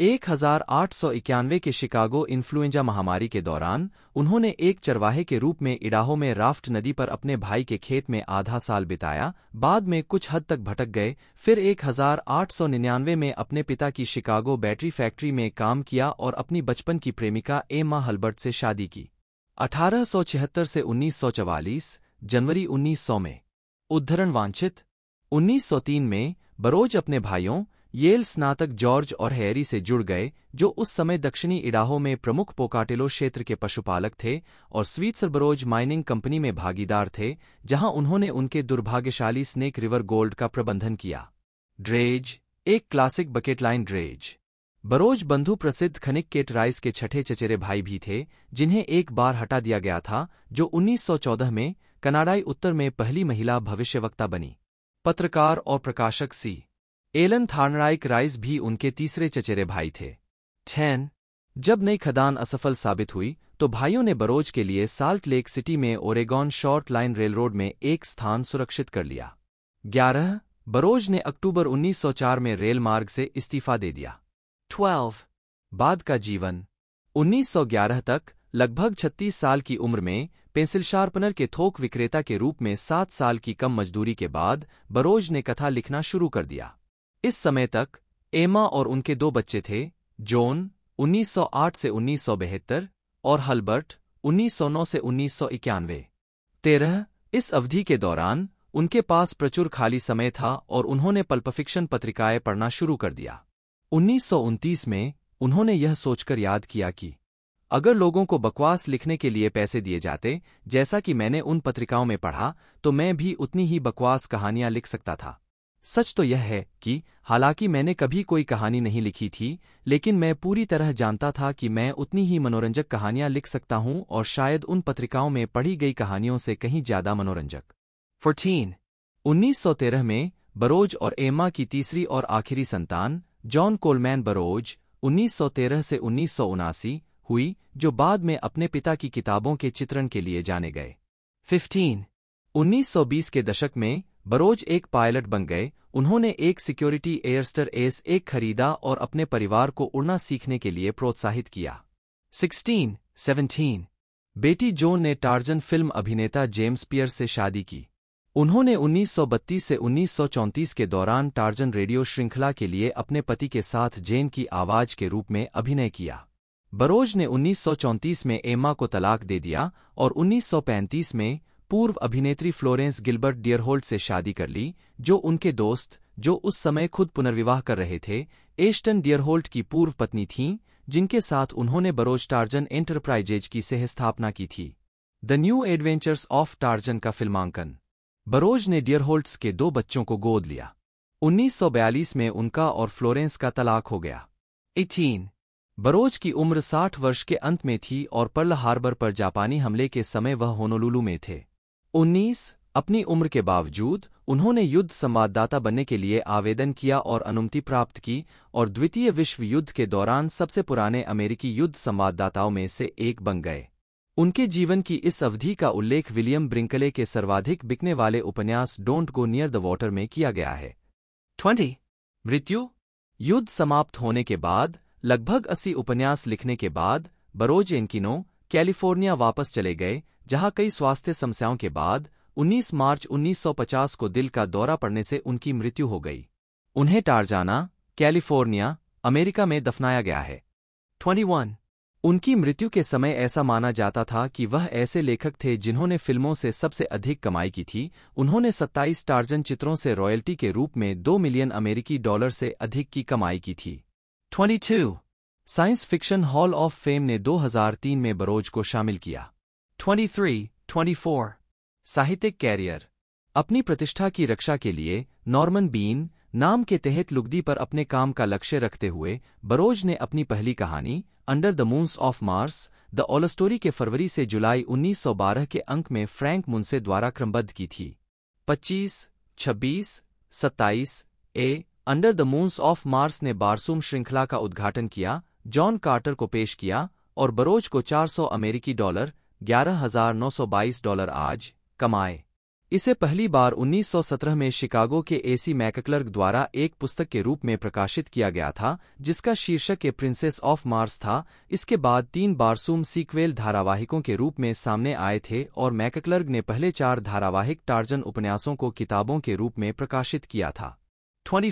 Speaker 2: इक्यानवे के शिकागो इन्फ्लुएंजा महामारी के दौरान उन्होंने एक चरवाहे के रूप में इडाहो में राफ्ट नदी पर अपने भाई के खेत में आधा साल बिताया बाद में कुछ हद तक भटक गए फिर 1899 में अपने पिता की शिकागो बैटरी फैक्ट्री में काम किया और अपनी बचपन की प्रेमिका एमा हल्बर्ट से शादी की अठारह से उन्नीस जनवरी उन्नीस में उद्धरण वांछित उन्नीस में बरोज अपने भाइयों येल स्नातक जॉर्ज और हैरी से जुड़ गए जो उस समय दक्षिणी इडाहो में प्रमुख पोकाटेलो क्षेत्र के पशुपालक थे और स्वीट्सरबरोज माइनिंग कंपनी में भागीदार थे जहां उन्होंने उनके दुर्भाग्यशाली स्नेक रिवर गोल्ड का प्रबंधन किया ड्रेज एक क्लासिक बकेटलाइन ड्रेज बरोज बंधु प्रसिद्ध खनिक केट राइस के छठे चचेरे भाई भी थे जिन्हें एक बार हटा दिया गया था जो 1914 में कनाडाई उत्तर में पहली महिला भविष्यवक्ता बनी पत्रकार और प्रकाशक सी एलन थानराइक राइस भी उनके तीसरे चचेरे भाई थे ठैन जब नई खदान असफल साबित हुई तो भाइयों ने बरोज के लिए साल्ट लेक सिटी में ओरेगॉन शॉर्ट लाइन रेलरोड में एक स्थान सुरक्षित कर लिया ग्यारह बरोज ने अक्टूबर 1904 में रेल मार्ग से इस्तीफा दे दिया ट्वेल्व बाद का जीवन 1911 तक लगभग 36 साल की उम्र में पेंसिल शार्पनर के थोक विक्रेता के रूप में सात साल की कम मजदूरी के बाद बरोज ने कथा लिखना शुरू कर दिया इस समय तक एमा और उनके दो बच्चे थे जोन 1908 से उन्नीस और हल्बर्ट 1909 से उन्नीस सौ तेरह इस अवधि के दौरान उनके पास प्रचुर खाली समय था और उन्होंने पल्पफिक्शन पत्रिकाएं पढ़ना शुरू कर दिया उन्नीस में उन्होंने यह सोचकर याद किया कि अगर लोगों को बकवास लिखने के लिए पैसे दिए जाते जैसा कि मैंने उन पत्रिकाओं में पढ़ा तो मैं भी उतनी ही बकवास कहानियां लिख सकता था सच तो यह है कि हालांकि मैंने कभी कोई कहानी नहीं लिखी थी लेकिन मैं पूरी तरह जानता था कि मैं उतनी ही मनोरंजक कहानियां लिख सकता हूं और शायद उन पत्रिकाओं में पढ़ी गई कहानियों से कहीं ज्यादा मनोरंजक फोर्टीन 1913 में बरोज और एमा की तीसरी और आखिरी संतान जॉन कोलमैन बरोज 1913 से उन्नीस हुई जो बाद में अपने पिता की किताबों के चित्रण के लिए जाने गए 15. 1920 के दशक में बरोज एक पायलट बन गए उन्होंने एक सिक्योरिटी एयरस्टर एस एक खरीदा और अपने परिवार को उड़ना सीखने के लिए प्रोत्साहित किया 16, 17 बेटी जोन ने टार्जन फिल्म अभिनेता जेम्स पियर से शादी की उन्होंने 1932 से 1934 के दौरान टार्जन रेडियो श्रृंखला के लिए अपने पति के साथ जेन की आवाज के रूप में अभिनय किया बरोज ने 1934 में एम्मा को तलाक दे दिया और 1935 में पूर्व अभिनेत्री फ्लोरेंस गिल्बर्ट डियरहोल्ट से शादी कर ली जो उनके दोस्त जो उस समय खुद पुनर्विवाह कर रहे थे एस्टन डियरहोल्ट की पूर्व पत्नी थीं जिनके साथ उन्होंने बरोज टार्जन एंटरप्राइजेज की सह स्थापना की थी the New Adventures of Tarzan का फिल्मांकन बरोज ने डियरहोल्ट्स के दो बच्चों को गोद लिया 1942 में उनका और फ्लोरेंस का तलाक हो गया 18. बरोज की उम्र 60 वर्ष के अंत में थी और पर्ल हार्बर पर जापानी हमले के समय वह होनोलुलु में थे उन्नीस अपनी उम्र के बावजूद उन्होंने युद्ध संवाददाता बनने के लिए आवेदन किया और अनुमति प्राप्त की और द्वितीय विश्व युद्ध के दौरान सबसे पुराने अमेरिकी युद्ध संवाददाताओं में से एक बन गए उनके जीवन की इस अवधि का उल्लेख विलियम ब्रिंकले के सर्वाधिक बिकने वाले उपन्यास Don't Go Near the Water में किया गया है ट्वेंटी मृत्यु युद्ध समाप्त होने के बाद लगभग अस्सी उपन्यास लिखने के बाद बरोज एनकिनो कैलिफोर्निया वापस चले गए जहां कई स्वास्थ्य समस्याओं के बाद 19 मार्च 1950 को दिल का दौरा पड़ने से उनकी मृत्यु हो गई उन्हें टारजाना कैलिफोर्निया अमेरिका में दफनाया गया है 21 उनकी मृत्यु के समय ऐसा माना जाता था कि वह ऐसे लेखक थे जिन्होंने फिल्मों से सबसे अधिक कमाई की थी उन्होंने 27 टार्जन चित्रों से रॉयल्टी के रूप में 2 मिलियन अमेरिकी डॉलर से अधिक की कमाई की थी twenty Science Fiction Hall of Fame ने 2003 में बरोज को शामिल किया 23, 24 साहित्यिक कैरियर अपनी प्रतिष्ठा की रक्षा के लिए नॉर्मन बीन नाम के तहत लुगदी पर अपने काम का लक्ष्य रखते हुए बरोज ने अपनी पहली कहानी Under the Moons of Mars the All Story के फरवरी से जुलाई 1912 के अंक में फ्रैंक मुंसे द्वारा क्रमबद्ध की थी 25, 26, 27 ए Under the Moons of Mars ने बारसूम श्रृंखला का उद्घाटन किया जॉन कार्टर को पेश किया और बरोज को 400 अमेरिकी डॉलर ग्यारह हजार नौ सौ बाईस डॉलर आज कमाए इसे पहली बार 1917 में शिकागो के एसी मैकक्लर्क द्वारा एक पुस्तक के रूप में प्रकाशित किया गया था जिसका शीर्षक ए प्रिंसेस ऑफ मार्स था इसके बाद तीन बारसूम सीक्वेल धारावाहिकों के रूप में सामने आए थे और मैकक्लर्ग ने पहले चार धारावाहिक टार्जन उपन्यासों को किताबों के रूप में प्रकाशित किया था ट्वेंटी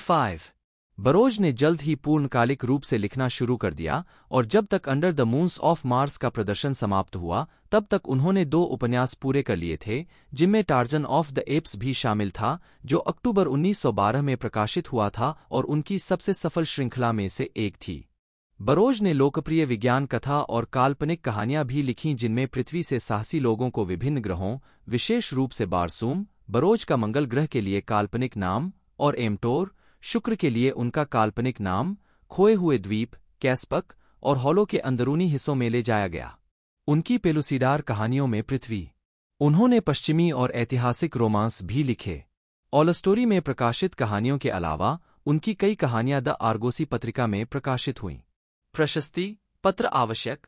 Speaker 2: बरोज ने जल्द ही पूर्णकालिक रूप से लिखना शुरू कर दिया और जब तक Under the Moons of Mars का प्रदर्शन समाप्त हुआ तब तक उन्होंने दो उपन्यास पूरे कर लिए थे जिनमें टार्जन ऑफ द एप्स भी शामिल था जो अक्टूबर 1912 में प्रकाशित हुआ था और उनकी सबसे सफल श्रृंखला में से एक थी बरोज ने लोकप्रिय विज्ञान कथा और काल्पनिक कहानियां भी लिखीं जिनमें पृथ्वी से साहसी लोगों को विभिन्न ग्रहों विशेष रूप से बारसूम बरोज का मंगल ग्रह के लिए काल्पनिक नाम और एमटोर शुक्र के लिए उनका काल्पनिक नाम खोए हुए द्वीप कैस्पक और हॉलो के अंदरूनी हिस्सों में ले जाया गया उनकी पेलुसीडार कहानियों में पृथ्वी उन्होंने पश्चिमी और ऐतिहासिक रोमांस भी लिखे ऑलस्टोरी में प्रकाशित कहानियों के अलावा उनकी कई कहानियां द आर्गोसी पत्रिका में प्रकाशित हुईं प्रशस्ति पत्र आवश्यक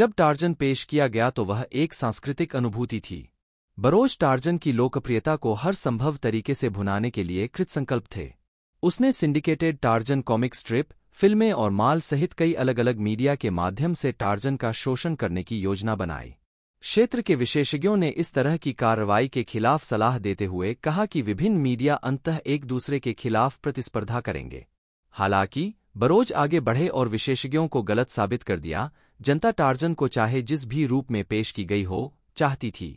Speaker 2: जब टार्जन पेश किया गया तो वह एक सांस्कृतिक अनुभूति थी बरोज टार्जन की लोकप्रियता को हर संभव तरीके से भुनाने के लिए कृतसंकल्प थे उसने सिंडिकेटेड टार्जन कॉमिक स्ट्रिप फिल्में और माल सहित कई अलग अलग मीडिया के माध्यम से टार्जन का शोषण करने की योजना बनाई क्षेत्र के विशेषज्ञों ने इस तरह की कार्रवाई के खिलाफ सलाह देते हुए कहा कि विभिन्न मीडिया अंतः एक दूसरे के खिलाफ प्रतिस्पर्धा करेंगे हालांकि बरोज आगे बढ़े और विशेषज्ञों को गलत साबित कर दिया जनता टार्जन को चाहे जिस भी रूप में पेश की गई हो चाहती थी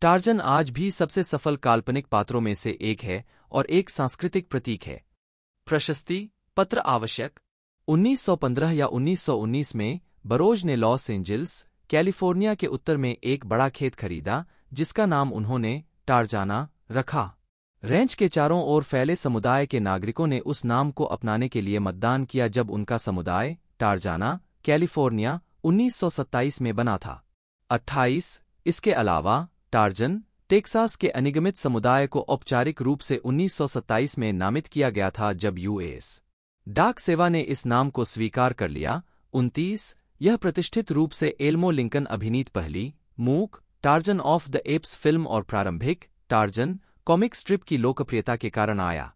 Speaker 2: टार्जन आज भी सबसे सफल काल्पनिक पात्रों में से एक है और एक सांस्कृतिक प्रतीक है प्रशस्ति पत्र आवश्यक 1915 या 1919 में बरोज ने लॉस एंजल्स कैलिफोर्निया के उत्तर में एक बड़ा खेत खरीदा जिसका नाम उन्होंने टारजाना रखा रेंच के चारों ओर फैले समुदाय के नागरिकों ने उस नाम को अपनाने के लिए मतदान किया जब उनका समुदाय टारजाना कैलिफोर्निया 1927 में बना था 28 इसके अलावा टार्जन टेक्सास के अनिगमित समुदाय को औपचारिक रूप से 1927 में नामित किया गया था जब यूएस डाक सेवा ने इस नाम को स्वीकार कर लिया उनतीस यह प्रतिष्ठित रूप से एल्मो लिंकन अभिनीत पहली मूक Tarzan of the Apes film और प्रारंभिक टार्जन कॉमिक स्ट्रिप की लोकप्रियता के कारण आया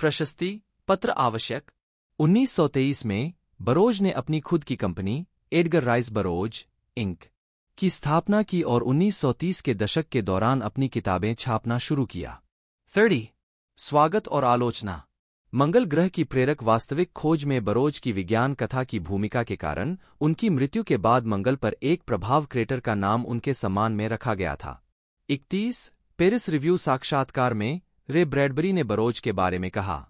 Speaker 2: प्रशस्ति पत्र आवश्यक 1923 में बरोज ने अपनी खुद की company Edgar Rice Burroughs Inc की स्थापना की और 1930 के दशक के दौरान अपनी किताबें छापना शुरू किया थर्टी स्वागत और आलोचना मंगल ग्रह की प्रेरक वास्तविक खोज में बरोज की विज्ञान कथा की भूमिका के कारण उनकी मृत्यु के बाद मंगल पर एक प्रभाव क्रेटर का नाम उनके सम्मान में रखा गया था इकतीस पेरिस रिव्यू साक्षात्कार में रे ब्रैडबरी ने बरोज के बारे में कहा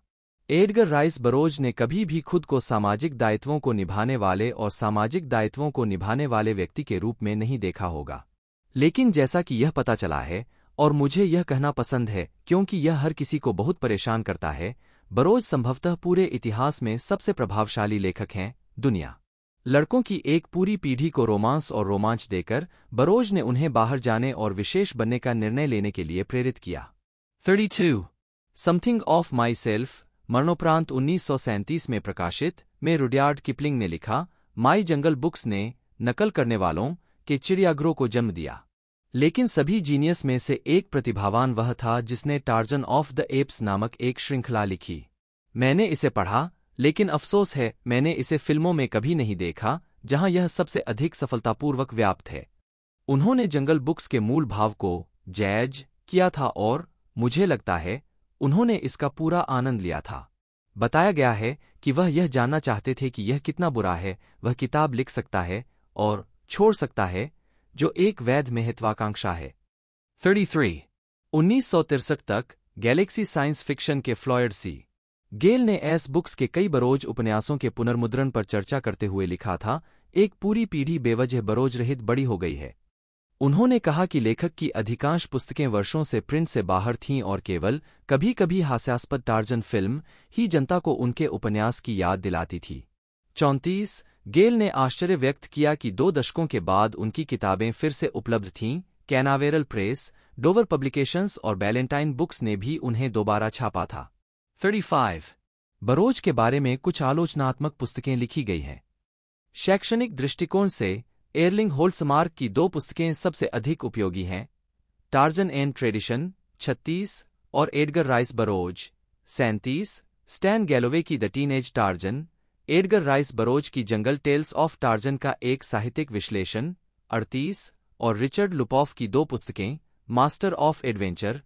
Speaker 2: एडगर राइस बरोज ने कभी भी खुद को सामाजिक दायित्वों को निभाने वाले और सामाजिक दायित्वों को निभाने वाले व्यक्ति के रूप में नहीं देखा होगा लेकिन जैसा कि यह पता चला है और मुझे यह कहना पसंद है क्योंकि यह हर किसी को बहुत परेशान करता है बरोज संभवतः पूरे इतिहास में सबसे प्रभावशाली लेखक हैं दुनिया लड़कों की एक पूरी पीढ़ी को रोमांस और रोमांच देकर बरोज ने उन्हें बाहर जाने और विशेष बनने का निर्णय लेने के लिए प्रेरित किया 32. समथिंग ऑफ माई सेल्फ मरणोपरांत उन्नीस में प्रकाशित में रुडियार्ड किपलिंग ने लिखा माई जंगल बुक्स ने नकल करने वालों के चिड़ियाग्रो को जन्म दिया लेकिन सभी जीनियस में से एक प्रतिभावान वह था जिसने टार्जन ऑफ द एप्स नामक एक श्रृंखला लिखी मैंने इसे पढ़ा लेकिन अफसोस है मैंने इसे फिल्मों में कभी नहीं देखा जहां यह सबसे अधिक सफलतापूर्वक व्याप्त है उन्होंने जंगल बुक्स के मूल भाव को जैज किया था और मुझे लगता है उन्होंने इसका पूरा आनंद लिया था बताया गया है कि वह यह जानना चाहते थे कि यह कितना बुरा है वह किताब लिख सकता है और छोड़ सकता है जो एक वैध महत्वाकांक्षा है 33. 1963 तक गैलेक्सी साइंस फिक्शन के फ्लॉयड सी गेल ने एस बुक्स के कई बरोज उपन्यासों के पुनर्मुद्रण पर चर्चा करते हुए लिखा था एक पूरी पीढ़ी बेवजह बरोज रहित बड़ी हो गई है उन्होंने कहा कि लेखक की अधिकांश पुस्तकें वर्षों से प्रिंट से बाहर थीं और केवल कभी कभी हास्यास्पद टार्जन फिल्म ही जनता को उनके उपन्यास की याद दिलाती थी चौंतीस गेल ने आश्चर्य व्यक्त किया कि दो दशकों के बाद उनकी किताबें फिर से उपलब्ध थीं कैनावेरल प्रेस डोवर पब्लिकेशंस और बैलेंटाइन बुक्स ने भी उन्हें दोबारा छापा था 35. बरोज के बारे में कुछ आलोचनात्मक पुस्तकें लिखी गई हैं शैक्षणिक दृष्टिकोण से एयरलिंग होल्ट्समार्क की दो पुस्तकें सबसे अधिक उपयोगी हैं टार्जन एंड ट्रेडिशन छत्तीस और एडगर राइस बरोज सैंतीस स्टैन गैलोवे की the teen age Tarzan Edgar Rice Burroughs की जंगल टेल्स ऑफ टार्जन का एक साहित्यिक विश्लेषण अड़तीस और रिचर्ड लुपॉफ की दो पुस्तकें master of adventure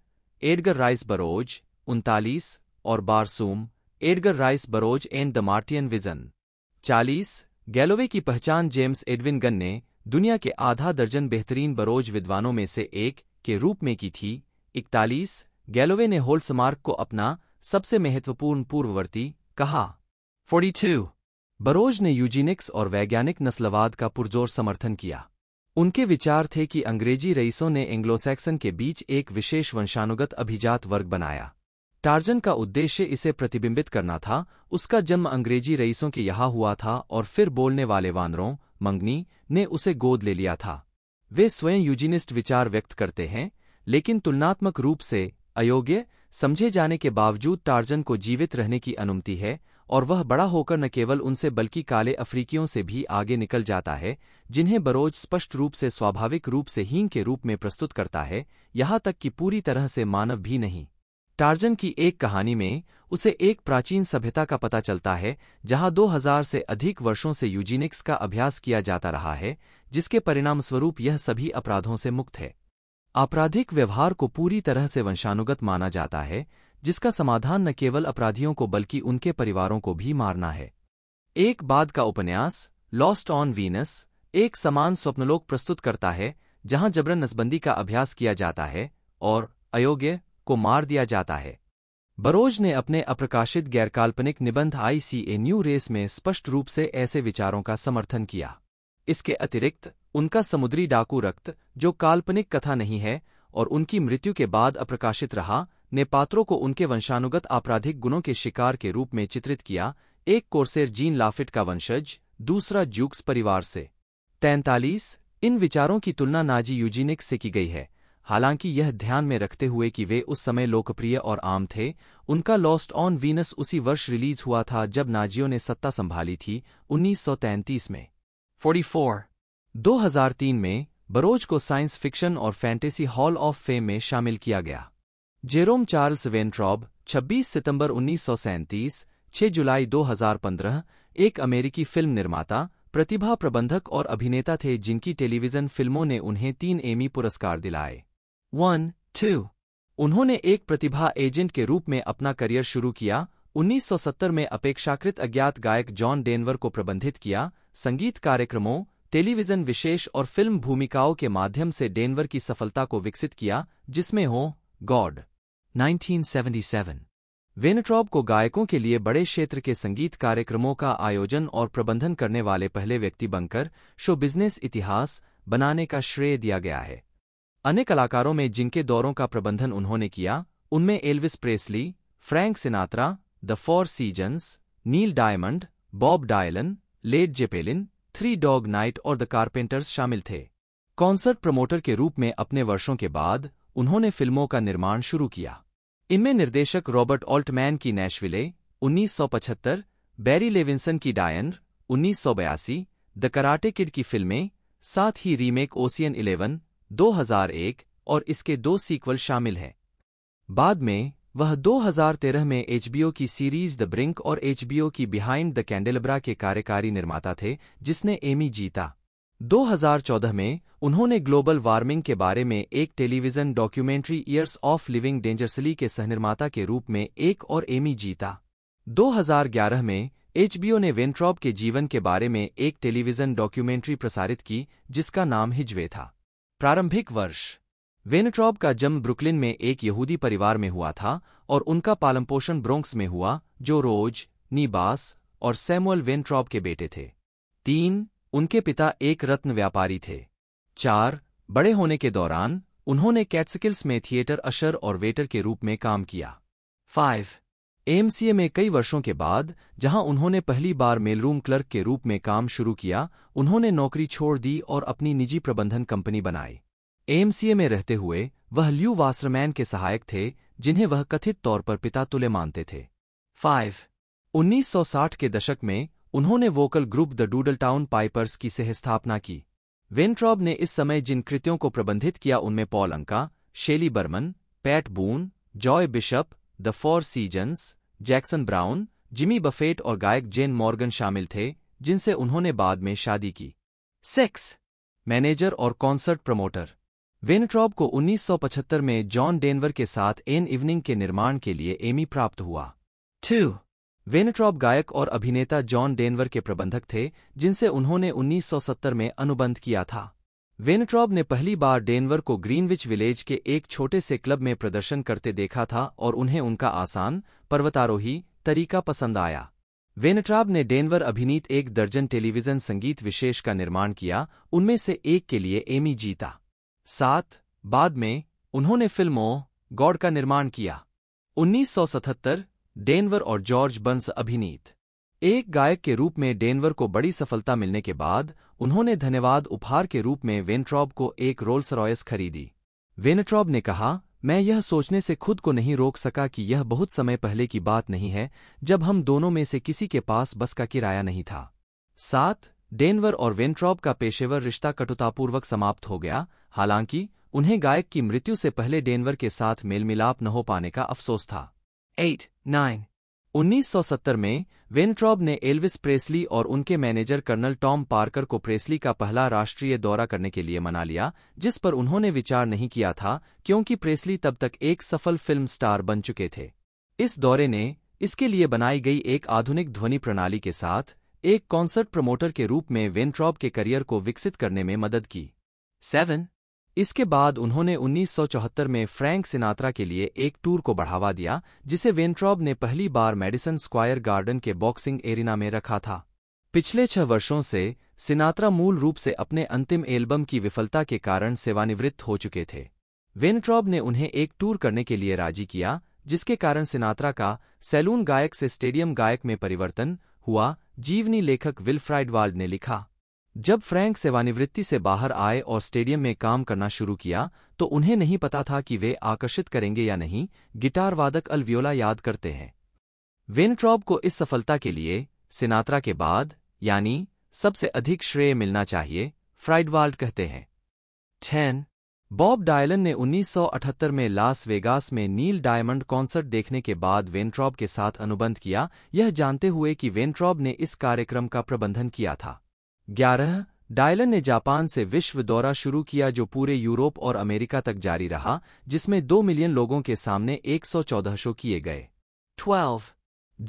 Speaker 2: Edgar Rice Burroughs उनतालीस और Barsoom Edgar Rice Burroughs and the Martian vision चालीस गैलोवे की पहचान जेम्स एडविन गन ने दुनिया के आधा दर्जन बेहतरीन बरोज विद्वानों में से एक के रूप में की थी इकतालीस गैलोवे ने होल्समार्क को अपना सबसे महत्वपूर्ण पूर्ववर्ती कहा 42. बरोज ने यूजीनिक्स और वैज्ञानिक नस्लवाद का पुरजोर समर्थन किया उनके विचार थे कि अंग्रेजी रईसों ने एंग्लोसैक्सन के बीच एक विशेष वंशानुगत अभिजात वर्ग बनाया टार्जन का उद्देश्य इसे प्रतिबिंबित करना था उसका जन्म अंग्रेजी रईसों के यहाँ हुआ था और फिर बोलने वाले वानरों मंगनी ने उसे गोद ले लिया था वे स्वयं यूजिनिस्ट विचार व्यक्त करते हैं लेकिन तुलनात्मक रूप से अयोग्य समझे जाने के बावजूद टार्जन को जीवित रहने की अनुमति है और वह बड़ा होकर न केवल उनसे बल्कि काले अफ्रीकियों से भी आगे निकल जाता है जिन्हें बरोज स्पष्ट रूप से स्वाभाविक रूप से हींग के रूप में प्रस्तुत करता है यहां तक कि पूरी तरह से मानव भी नहीं टार्जन की एक कहानी में उसे एक प्राचीन सभ्यता का पता चलता है जहां 2000 से अधिक वर्षों से यूजीनिक्स का अभ्यास किया जाता रहा है जिसके परिणामस्वरूप यह सभी अपराधों से मुक्त है आपराधिक व्यवहार को पूरी तरह से वंशानुगत माना जाता है जिसका समाधान न केवल अपराधियों को बल्कि उनके परिवारों को भी मारना है एक बाद का उपन्यास लॉस्ट ऑन वीनस एक समान स्वप्नलोक प्रस्तुत करता है जहां जबरन नसबंदी का अभ्यास किया जाता है और अयोग्य को मार दिया जाता है बरोज ने अपने अप्रकाशित गैरकाल्पनिक निबंध आईसीए न्यू रेस में स्पष्ट रूप से ऐसे विचारों का समर्थन किया इसके अतिरिक्त उनका समुद्री डाकू रक्त जो काल्पनिक कथा नहीं है और उनकी मृत्यु के बाद अप्रकाशित रहा ने पात्रों को उनके वंशानुगत आपराधिक गुणों के शिकार के रूप में चित्रित किया एक कोर्सेर जीन लाफिट का वंशज दूसरा ज्यूक्स परिवार से तैंतालीस इन विचारों की तुलना नाजी यूजीनिक्स से की गई है हालांकि यह ध्यान में रखते हुए कि वे उस समय लोकप्रिय और आम थे उनका लॉस्ट ऑन वीनस उसी वर्ष रिलीज हुआ था जब नाजियो ने सत्ता संभाली थी 1933 में 44 2003 में बरोज को साइंस फिक्शन और फैंटेसी हॉल ऑफ फेम में शामिल किया गया जेरोम चार्ल्स वेंट्रॉब 26 सितंबर उन्नीस 6 जुलाई 2015 एक अमेरिकी फिल्म निर्माता प्रतिभा प्रबंधक और अभिनेता थे जिनकी टेलीविजन फिल्मों ने उन्हें तीन एमी पुरस्कार दिलाए वन टू उन्होंने एक प्रतिभा एजेंट के रूप में अपना करियर शुरू किया 1970 में अपेक्षाकृत अज्ञात गायक जॉन डेनवर को प्रबंधित किया संगीत कार्यक्रमों टेलीविजन विशेष और फिल्म भूमिकाओं के माध्यम से डेनवर की सफलता को विकसित किया जिसमें हो गॉड 1977 वेनट्रॉब को गायकों के लिए बड़े क्षेत्र के संगीत कार्यक्रमों का आयोजन और प्रबंधन करने वाले पहले व्यक्ति बनकर शो बिजनेस इतिहास बनाने का श्रेय दिया गया है अन्य कलाकारों में जिनके दौरों का प्रबंधन उन्होंने किया उनमें Elvis Presley Frank Sinatra the Four Seasons Neil Diamond Bob Dylan Led Zeppelin Three Dog Night और द कारपेंटर्स शामिल थे कॉन्सर्ट प्रमोटर के रूप में अपने वर्षों के बाद उन्होंने फिल्मों का निर्माण शुरू किया इनमें निर्देशक रॉबर्ट ऑल्टमैन की नैशविले 1975, बैरी लेविंसन की डायन 1982, द कराटे किड की फिल्में साथ ही रीमेक ओसियन इलेवन 2001 और इसके दो सीक्वल शामिल हैं बाद में वह 2013 में एचबीओ की सीरीज द ब्रिंक और एचबीओ की बिहाइंड द कैंडेलब्रा के कार्यकारी निर्माता थे जिसने एमी जीता 2014 में उन्होंने ग्लोबल वार्मिंग के बारे में एक television documentary years of living dangerously के सहनिर्माता के रूप में एक और एमी जीता 2011 में एचबीओ ने वेंट्रॉप के जीवन के बारे में एक टेलीविजन डॉक्यूमेंट्री प्रसारित की जिसका नाम हिजवे था प्रारंभिक वर्ष वेनट्रॉब का जन्म ब्रुकलिन में एक यहूदी परिवार में हुआ था और उनका पोषण ब्रोंक्स में हुआ जो रोज नीबास और सैमुअल वेनट्रॉब के बेटे थे तीन उनके पिता एक रत्न व्यापारी थे चार बड़े होने के दौरान उन्होंने कैट्सकिल्स में थिएटर अशर और वेटर के रूप में काम किया फाइव एमसीए में कई वर्षों के बाद जहां उन्होंने पहली बार मेलरूम क्लर्क के रूप में काम शुरू किया उन्होंने नौकरी छोड़ दी और अपनी निजी प्रबंधन कंपनी बनाई एमसीए में रहते हुए वह ल्यू वासरमैन के सहायक थे जिन्हें वह कथित तौर पर पिता तुले मानते थे फाइव 1960 के दशक में उन्होंने vocal group the Doodle Town Pipers की सहस्थापना की वेंट्रॉब ने इस समय जिन कृत्यों को प्रबंधित किया उनमें Paul Anka Shelley Berman Pat Boone Joey Bishop the Four Seasons Jackson Browne Jimmy Buffett और गायक जेन मॉर्गन शामिल थे जिनसे उन्होंने बाद में शादी की सेक्स मैनेजर और कॉन्सर्ट प्रमोटर वेनट्रॉब को 1975 में जॉन डेनवर के साथ एन इवनिंग के निर्माण के लिए एमी प्राप्त हुआ टू वेनट्रॉब गायक और अभिनेता जॉन डेनवर के प्रबंधक थे जिनसे उन्होंने 1970 में अनुबंध किया था वेनट्रॉब ने पहली बार डेनवर को ग्रीनविच विलेज के एक छोटे से क्लब में प्रदर्शन करते देखा था और उन्हें उनका आसान पर्वतारोही तरीका पसंद आया वेनट्राब ने डेनवर अभिनीत एक दर्जन टेलीविजन संगीत विशेष का निर्माण किया उनमें से एक के लिए एमी जीता साथ बाद में उन्होंने फिल्मों गॉड का निर्माण किया 1977 डेनवर और जॉर्ज बंस अभिनीत एक गायक के रूप में डेनवर को बड़ी सफलता मिलने के बाद उन्होंने धन्यवाद उपहार के रूप में वेनट्रॉब को एक रोल्स रॉयस खरीदी वेनट्रॉब ने कहा मैं यह सोचने से खुद को नहीं रोक सका कि यह बहुत समय पहले की बात नहीं है जब हम दोनों में से किसी के पास बस का किराया नहीं था साथ डेनवर और वेंट्रॉब का पेशेवर रिश्ता कटुतापूर्वक समाप्त हो गया हालांकि उन्हें गायक की मृत्यु से पहले डेनवर के साथ मेलमिलाप न हो पाने का अफसोस था एट नाइन 1970 में वेनट्रॉब ने एल्विस प्रेसली और उनके मैनेजर कर्नल टॉम पार्कर को प्रेसली का पहला राष्ट्रीय दौरा करने के लिए मना लिया जिस पर उन्होंने विचार नहीं किया था क्योंकि प्रेसली तब तक एक सफल फिल्म स्टार बन चुके थे इस दौरे ने इसके लिए बनाई गई एक आधुनिक ध्वनि प्रणाली के साथ एक कॉन्सर्ट प्रमोटर के रूप में वेनट्रॉब के करियर को विकसित करने में मदद की सेवन इसके बाद उन्होंने 1974 में फ्रैंक सिनात्रा के लिए एक टूर को बढ़ावा दिया जिसे वेंट्रॉब ने पहली बार मेडिसन स्क्वायर गार्डन के बॉक्सिंग एरिना में रखा था पिछले छह वर्षों से सिनात्रा मूल रूप से अपने अंतिम एल्बम की विफलता के कारण सेवानिवृत्त हो चुके थे वेंट्रॉब ने उन्हें एक टूर करने के लिए राजी किया जिसके कारण सिनात्रा का सैलून गायक से स्टेडियम गायक में परिवर्तन हुआ जीवनी लेखक विल्फ्राइड ने लिखा जब फ्रैंक सेवानिवृत्ति से बाहर आए और स्टेडियम में काम करना शुरू किया तो उन्हें नहीं पता था कि वे आकर्षित करेंगे या नहीं गिटार वादक अलवियोला याद करते हैं वेनट्रॉब को इस सफलता के लिए सिनात्रा के बाद यानी सबसे अधिक श्रेय मिलना चाहिए फ्राइडवाल्ड कहते हैं छेन बॉब डायलन ने 1978 में लास वेगास में नील डायमंड कॉन्सर्ट देखने के बाद वेनट्रॉब के साथ अनुबंध किया यह जानते हुए कि वेनट्रॉब ने इस कार्यक्रम का प्रबंधन किया था ग्यारह डायलन ने जापान से विश्व दौरा शुरू किया जो पूरे यूरोप और अमेरिका तक जारी रहा जिसमें दो मिलियन लोगों के सामने एक सौ चौदह शो किए गए ट्वेल्व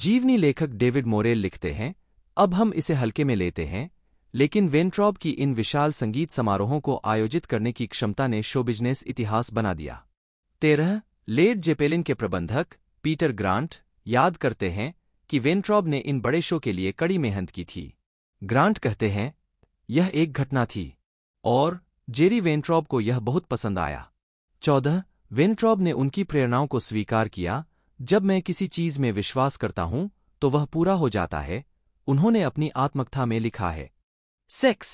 Speaker 2: जीवनी लेखक डेविड मोरेल लिखते हैं अब हम इसे हल्के में लेते हैं लेकिन वेंट्रॉब की इन विशाल संगीत समारोहों को आयोजित करने की क्षमता ने शो बिजनेस इतिहास बना दिया तेरह लेट जेपेलिन के प्रबंधक पीटर ग्रांट याद करते हैं कि वेंट्रॉब ने इन बड़े शो के लिए कड़ी मेहनत की थी ग्रांट कहते हैं यह एक घटना थी और जेरी वेंट्रॉब को यह बहुत पसंद आया चौदह वेंट्रॉब ने उनकी प्रेरणाओं को स्वीकार किया जब मैं किसी चीज में विश्वास करता हूं तो वह पूरा हो जाता है उन्होंने अपनी आत्मकथा में लिखा है सेक्स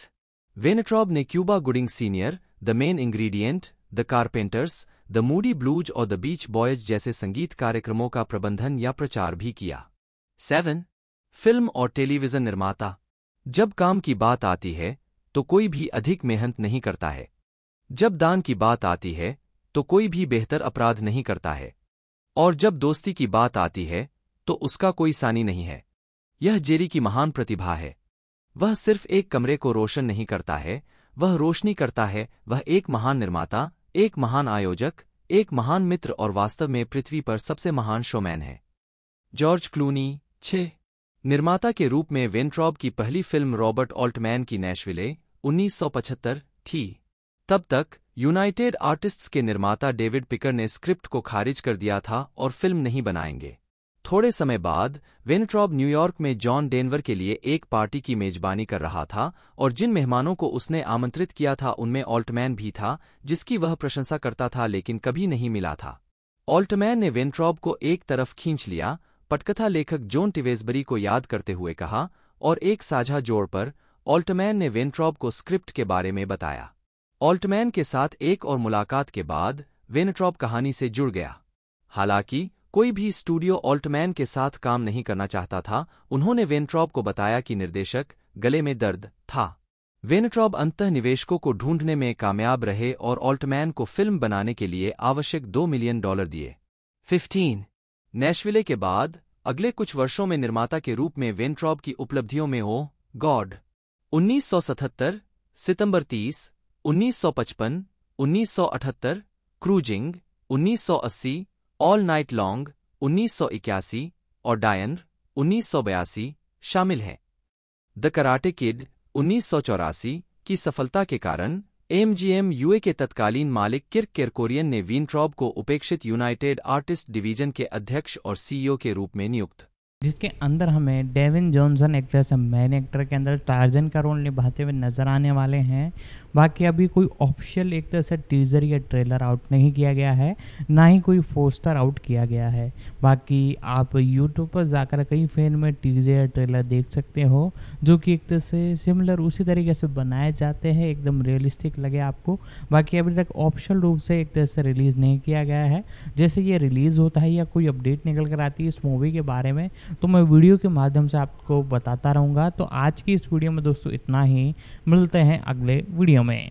Speaker 2: वेनेट्रॉब ने Cuba Gooding senior the Main Ingredient the Carpenters the Moody Blues और द बीच बॉयज जैसे संगीत कार्यक्रमों का प्रबंधन या प्रचार भी किया सेवन फिल्म और टेलीविजन निर्माता जब काम की बात आती है तो कोई भी अधिक मेहनत नहीं करता है जब दान की बात आती है तो कोई भी बेहतर अपराध नहीं करता है और जब दोस्ती की बात आती है तो उसका कोई सानी नहीं है यह जेरी की महान प्रतिभा है वह सिर्फ एक कमरे को रोशन नहीं करता है वह रोशनी करता है वह एक महान निर्माता एक महान आयोजक एक महान मित्र और वास्तव में पृथ्वी पर सबसे महान शोमैन है जॉर्ज क्लूनी छः निर्माता के रूप में वेंट्रॉब की पहली फिल्म रॉबर्ट ऑल्टमैन की नैशविले 1975 थी तब तक यूनाइटेड आर्टिस्ट्स के निर्माता डेविड पिकर ने स्क्रिप्ट को खारिज कर दिया था और फिल्म नहीं बनाएंगे थोड़े समय बाद वेंट्रॉब न्यूयॉर्क में जॉन डेनवर के लिए एक पार्टी की मेजबानी कर रहा था और जिन मेहमानों को उसने आमंत्रित किया था उनमें ऑल्टमैन भी था जिसकी वह प्रशंसा करता था लेकिन कभी नहीं मिला था ऑल्टमैन ने वेंट्रॉब को एक तरफ खींच लिया पटकथा लेखक जोन टिवेजबरी को याद करते हुए कहा और एक साझा जोड़ पर ऑल्टमैन ने वेंट्रॉब को स्क्रिप्ट के बारे में बताया ऑल्टमैन के साथ एक और मुलाकात के बाद वेनट्रॉप कहानी से जुड़ गया हालांकि कोई भी स्टूडियो ऑल्टमैन के साथ काम नहीं करना चाहता था उन्होंने वेनट्रॉप को बताया कि निर्देशक गले में दर्द था वेनट्रॉप अंत निवेशकों को ढूंढने में कामयाब रहे और ऑल्टमैन को फिल्म बनाने के लिए आवश्यक दो मिलियन डॉलर दिए फिफ्टीन नेशविले के बाद अगले कुछ वर्षों में निर्माता के रूप में वेंट्रॉब की उपलब्धियों में हो गॉड 1977 सितंबर 30 1955 1978 क्रूजिंग 1980 ऑल नाइट लॉन्ग 1981 और डायन 1982 शामिल हैं द कराटे किड उन्नीस की सफलता के कारण एमजीएम यूए के तत्कालीन मालिक किर्क केरकोरियन ने वीनट्रॉब को उपेक्षित यूनाइटेड आर्टिस्ट डिवीजन के अध्यक्ष और सीईओ e के रूप में नियुक्त
Speaker 1: जिसके अंदर हमें डेविन जॉनसन एक जैसे मैन एक्टर के अंदर टार्जन का रोल निभाते हुए नज़र आने वाले हैं बाकी अभी कोई ऑफिशियल एक तरह से टीज़र या ट्रेलर आउट नहीं किया गया है ना ही कोई पोस्टर आउट किया गया है बाकी आप यूट्यूब पर जाकर कई फैन में टीज़र या ट्रेलर देख सकते हो जो कि एक तरह से सिमिलर उसी तरीके से बनाए जाते हैं एकदम रियलिस्टिक लगे आपको बाकी अभी तक ऑफिशियल रूप से एक तरह से रिलीज़ नहीं किया गया है जैसे ये रिलीज़ होता है या कोई अपडेट निकल कर आती है इस मूवी के बारे में तो मैं वीडियो के माध्यम से आपको बताता रहूँगा तो आज की इस वीडियो में दोस्तों इतना ही मिलते हैं अगले वीडियो में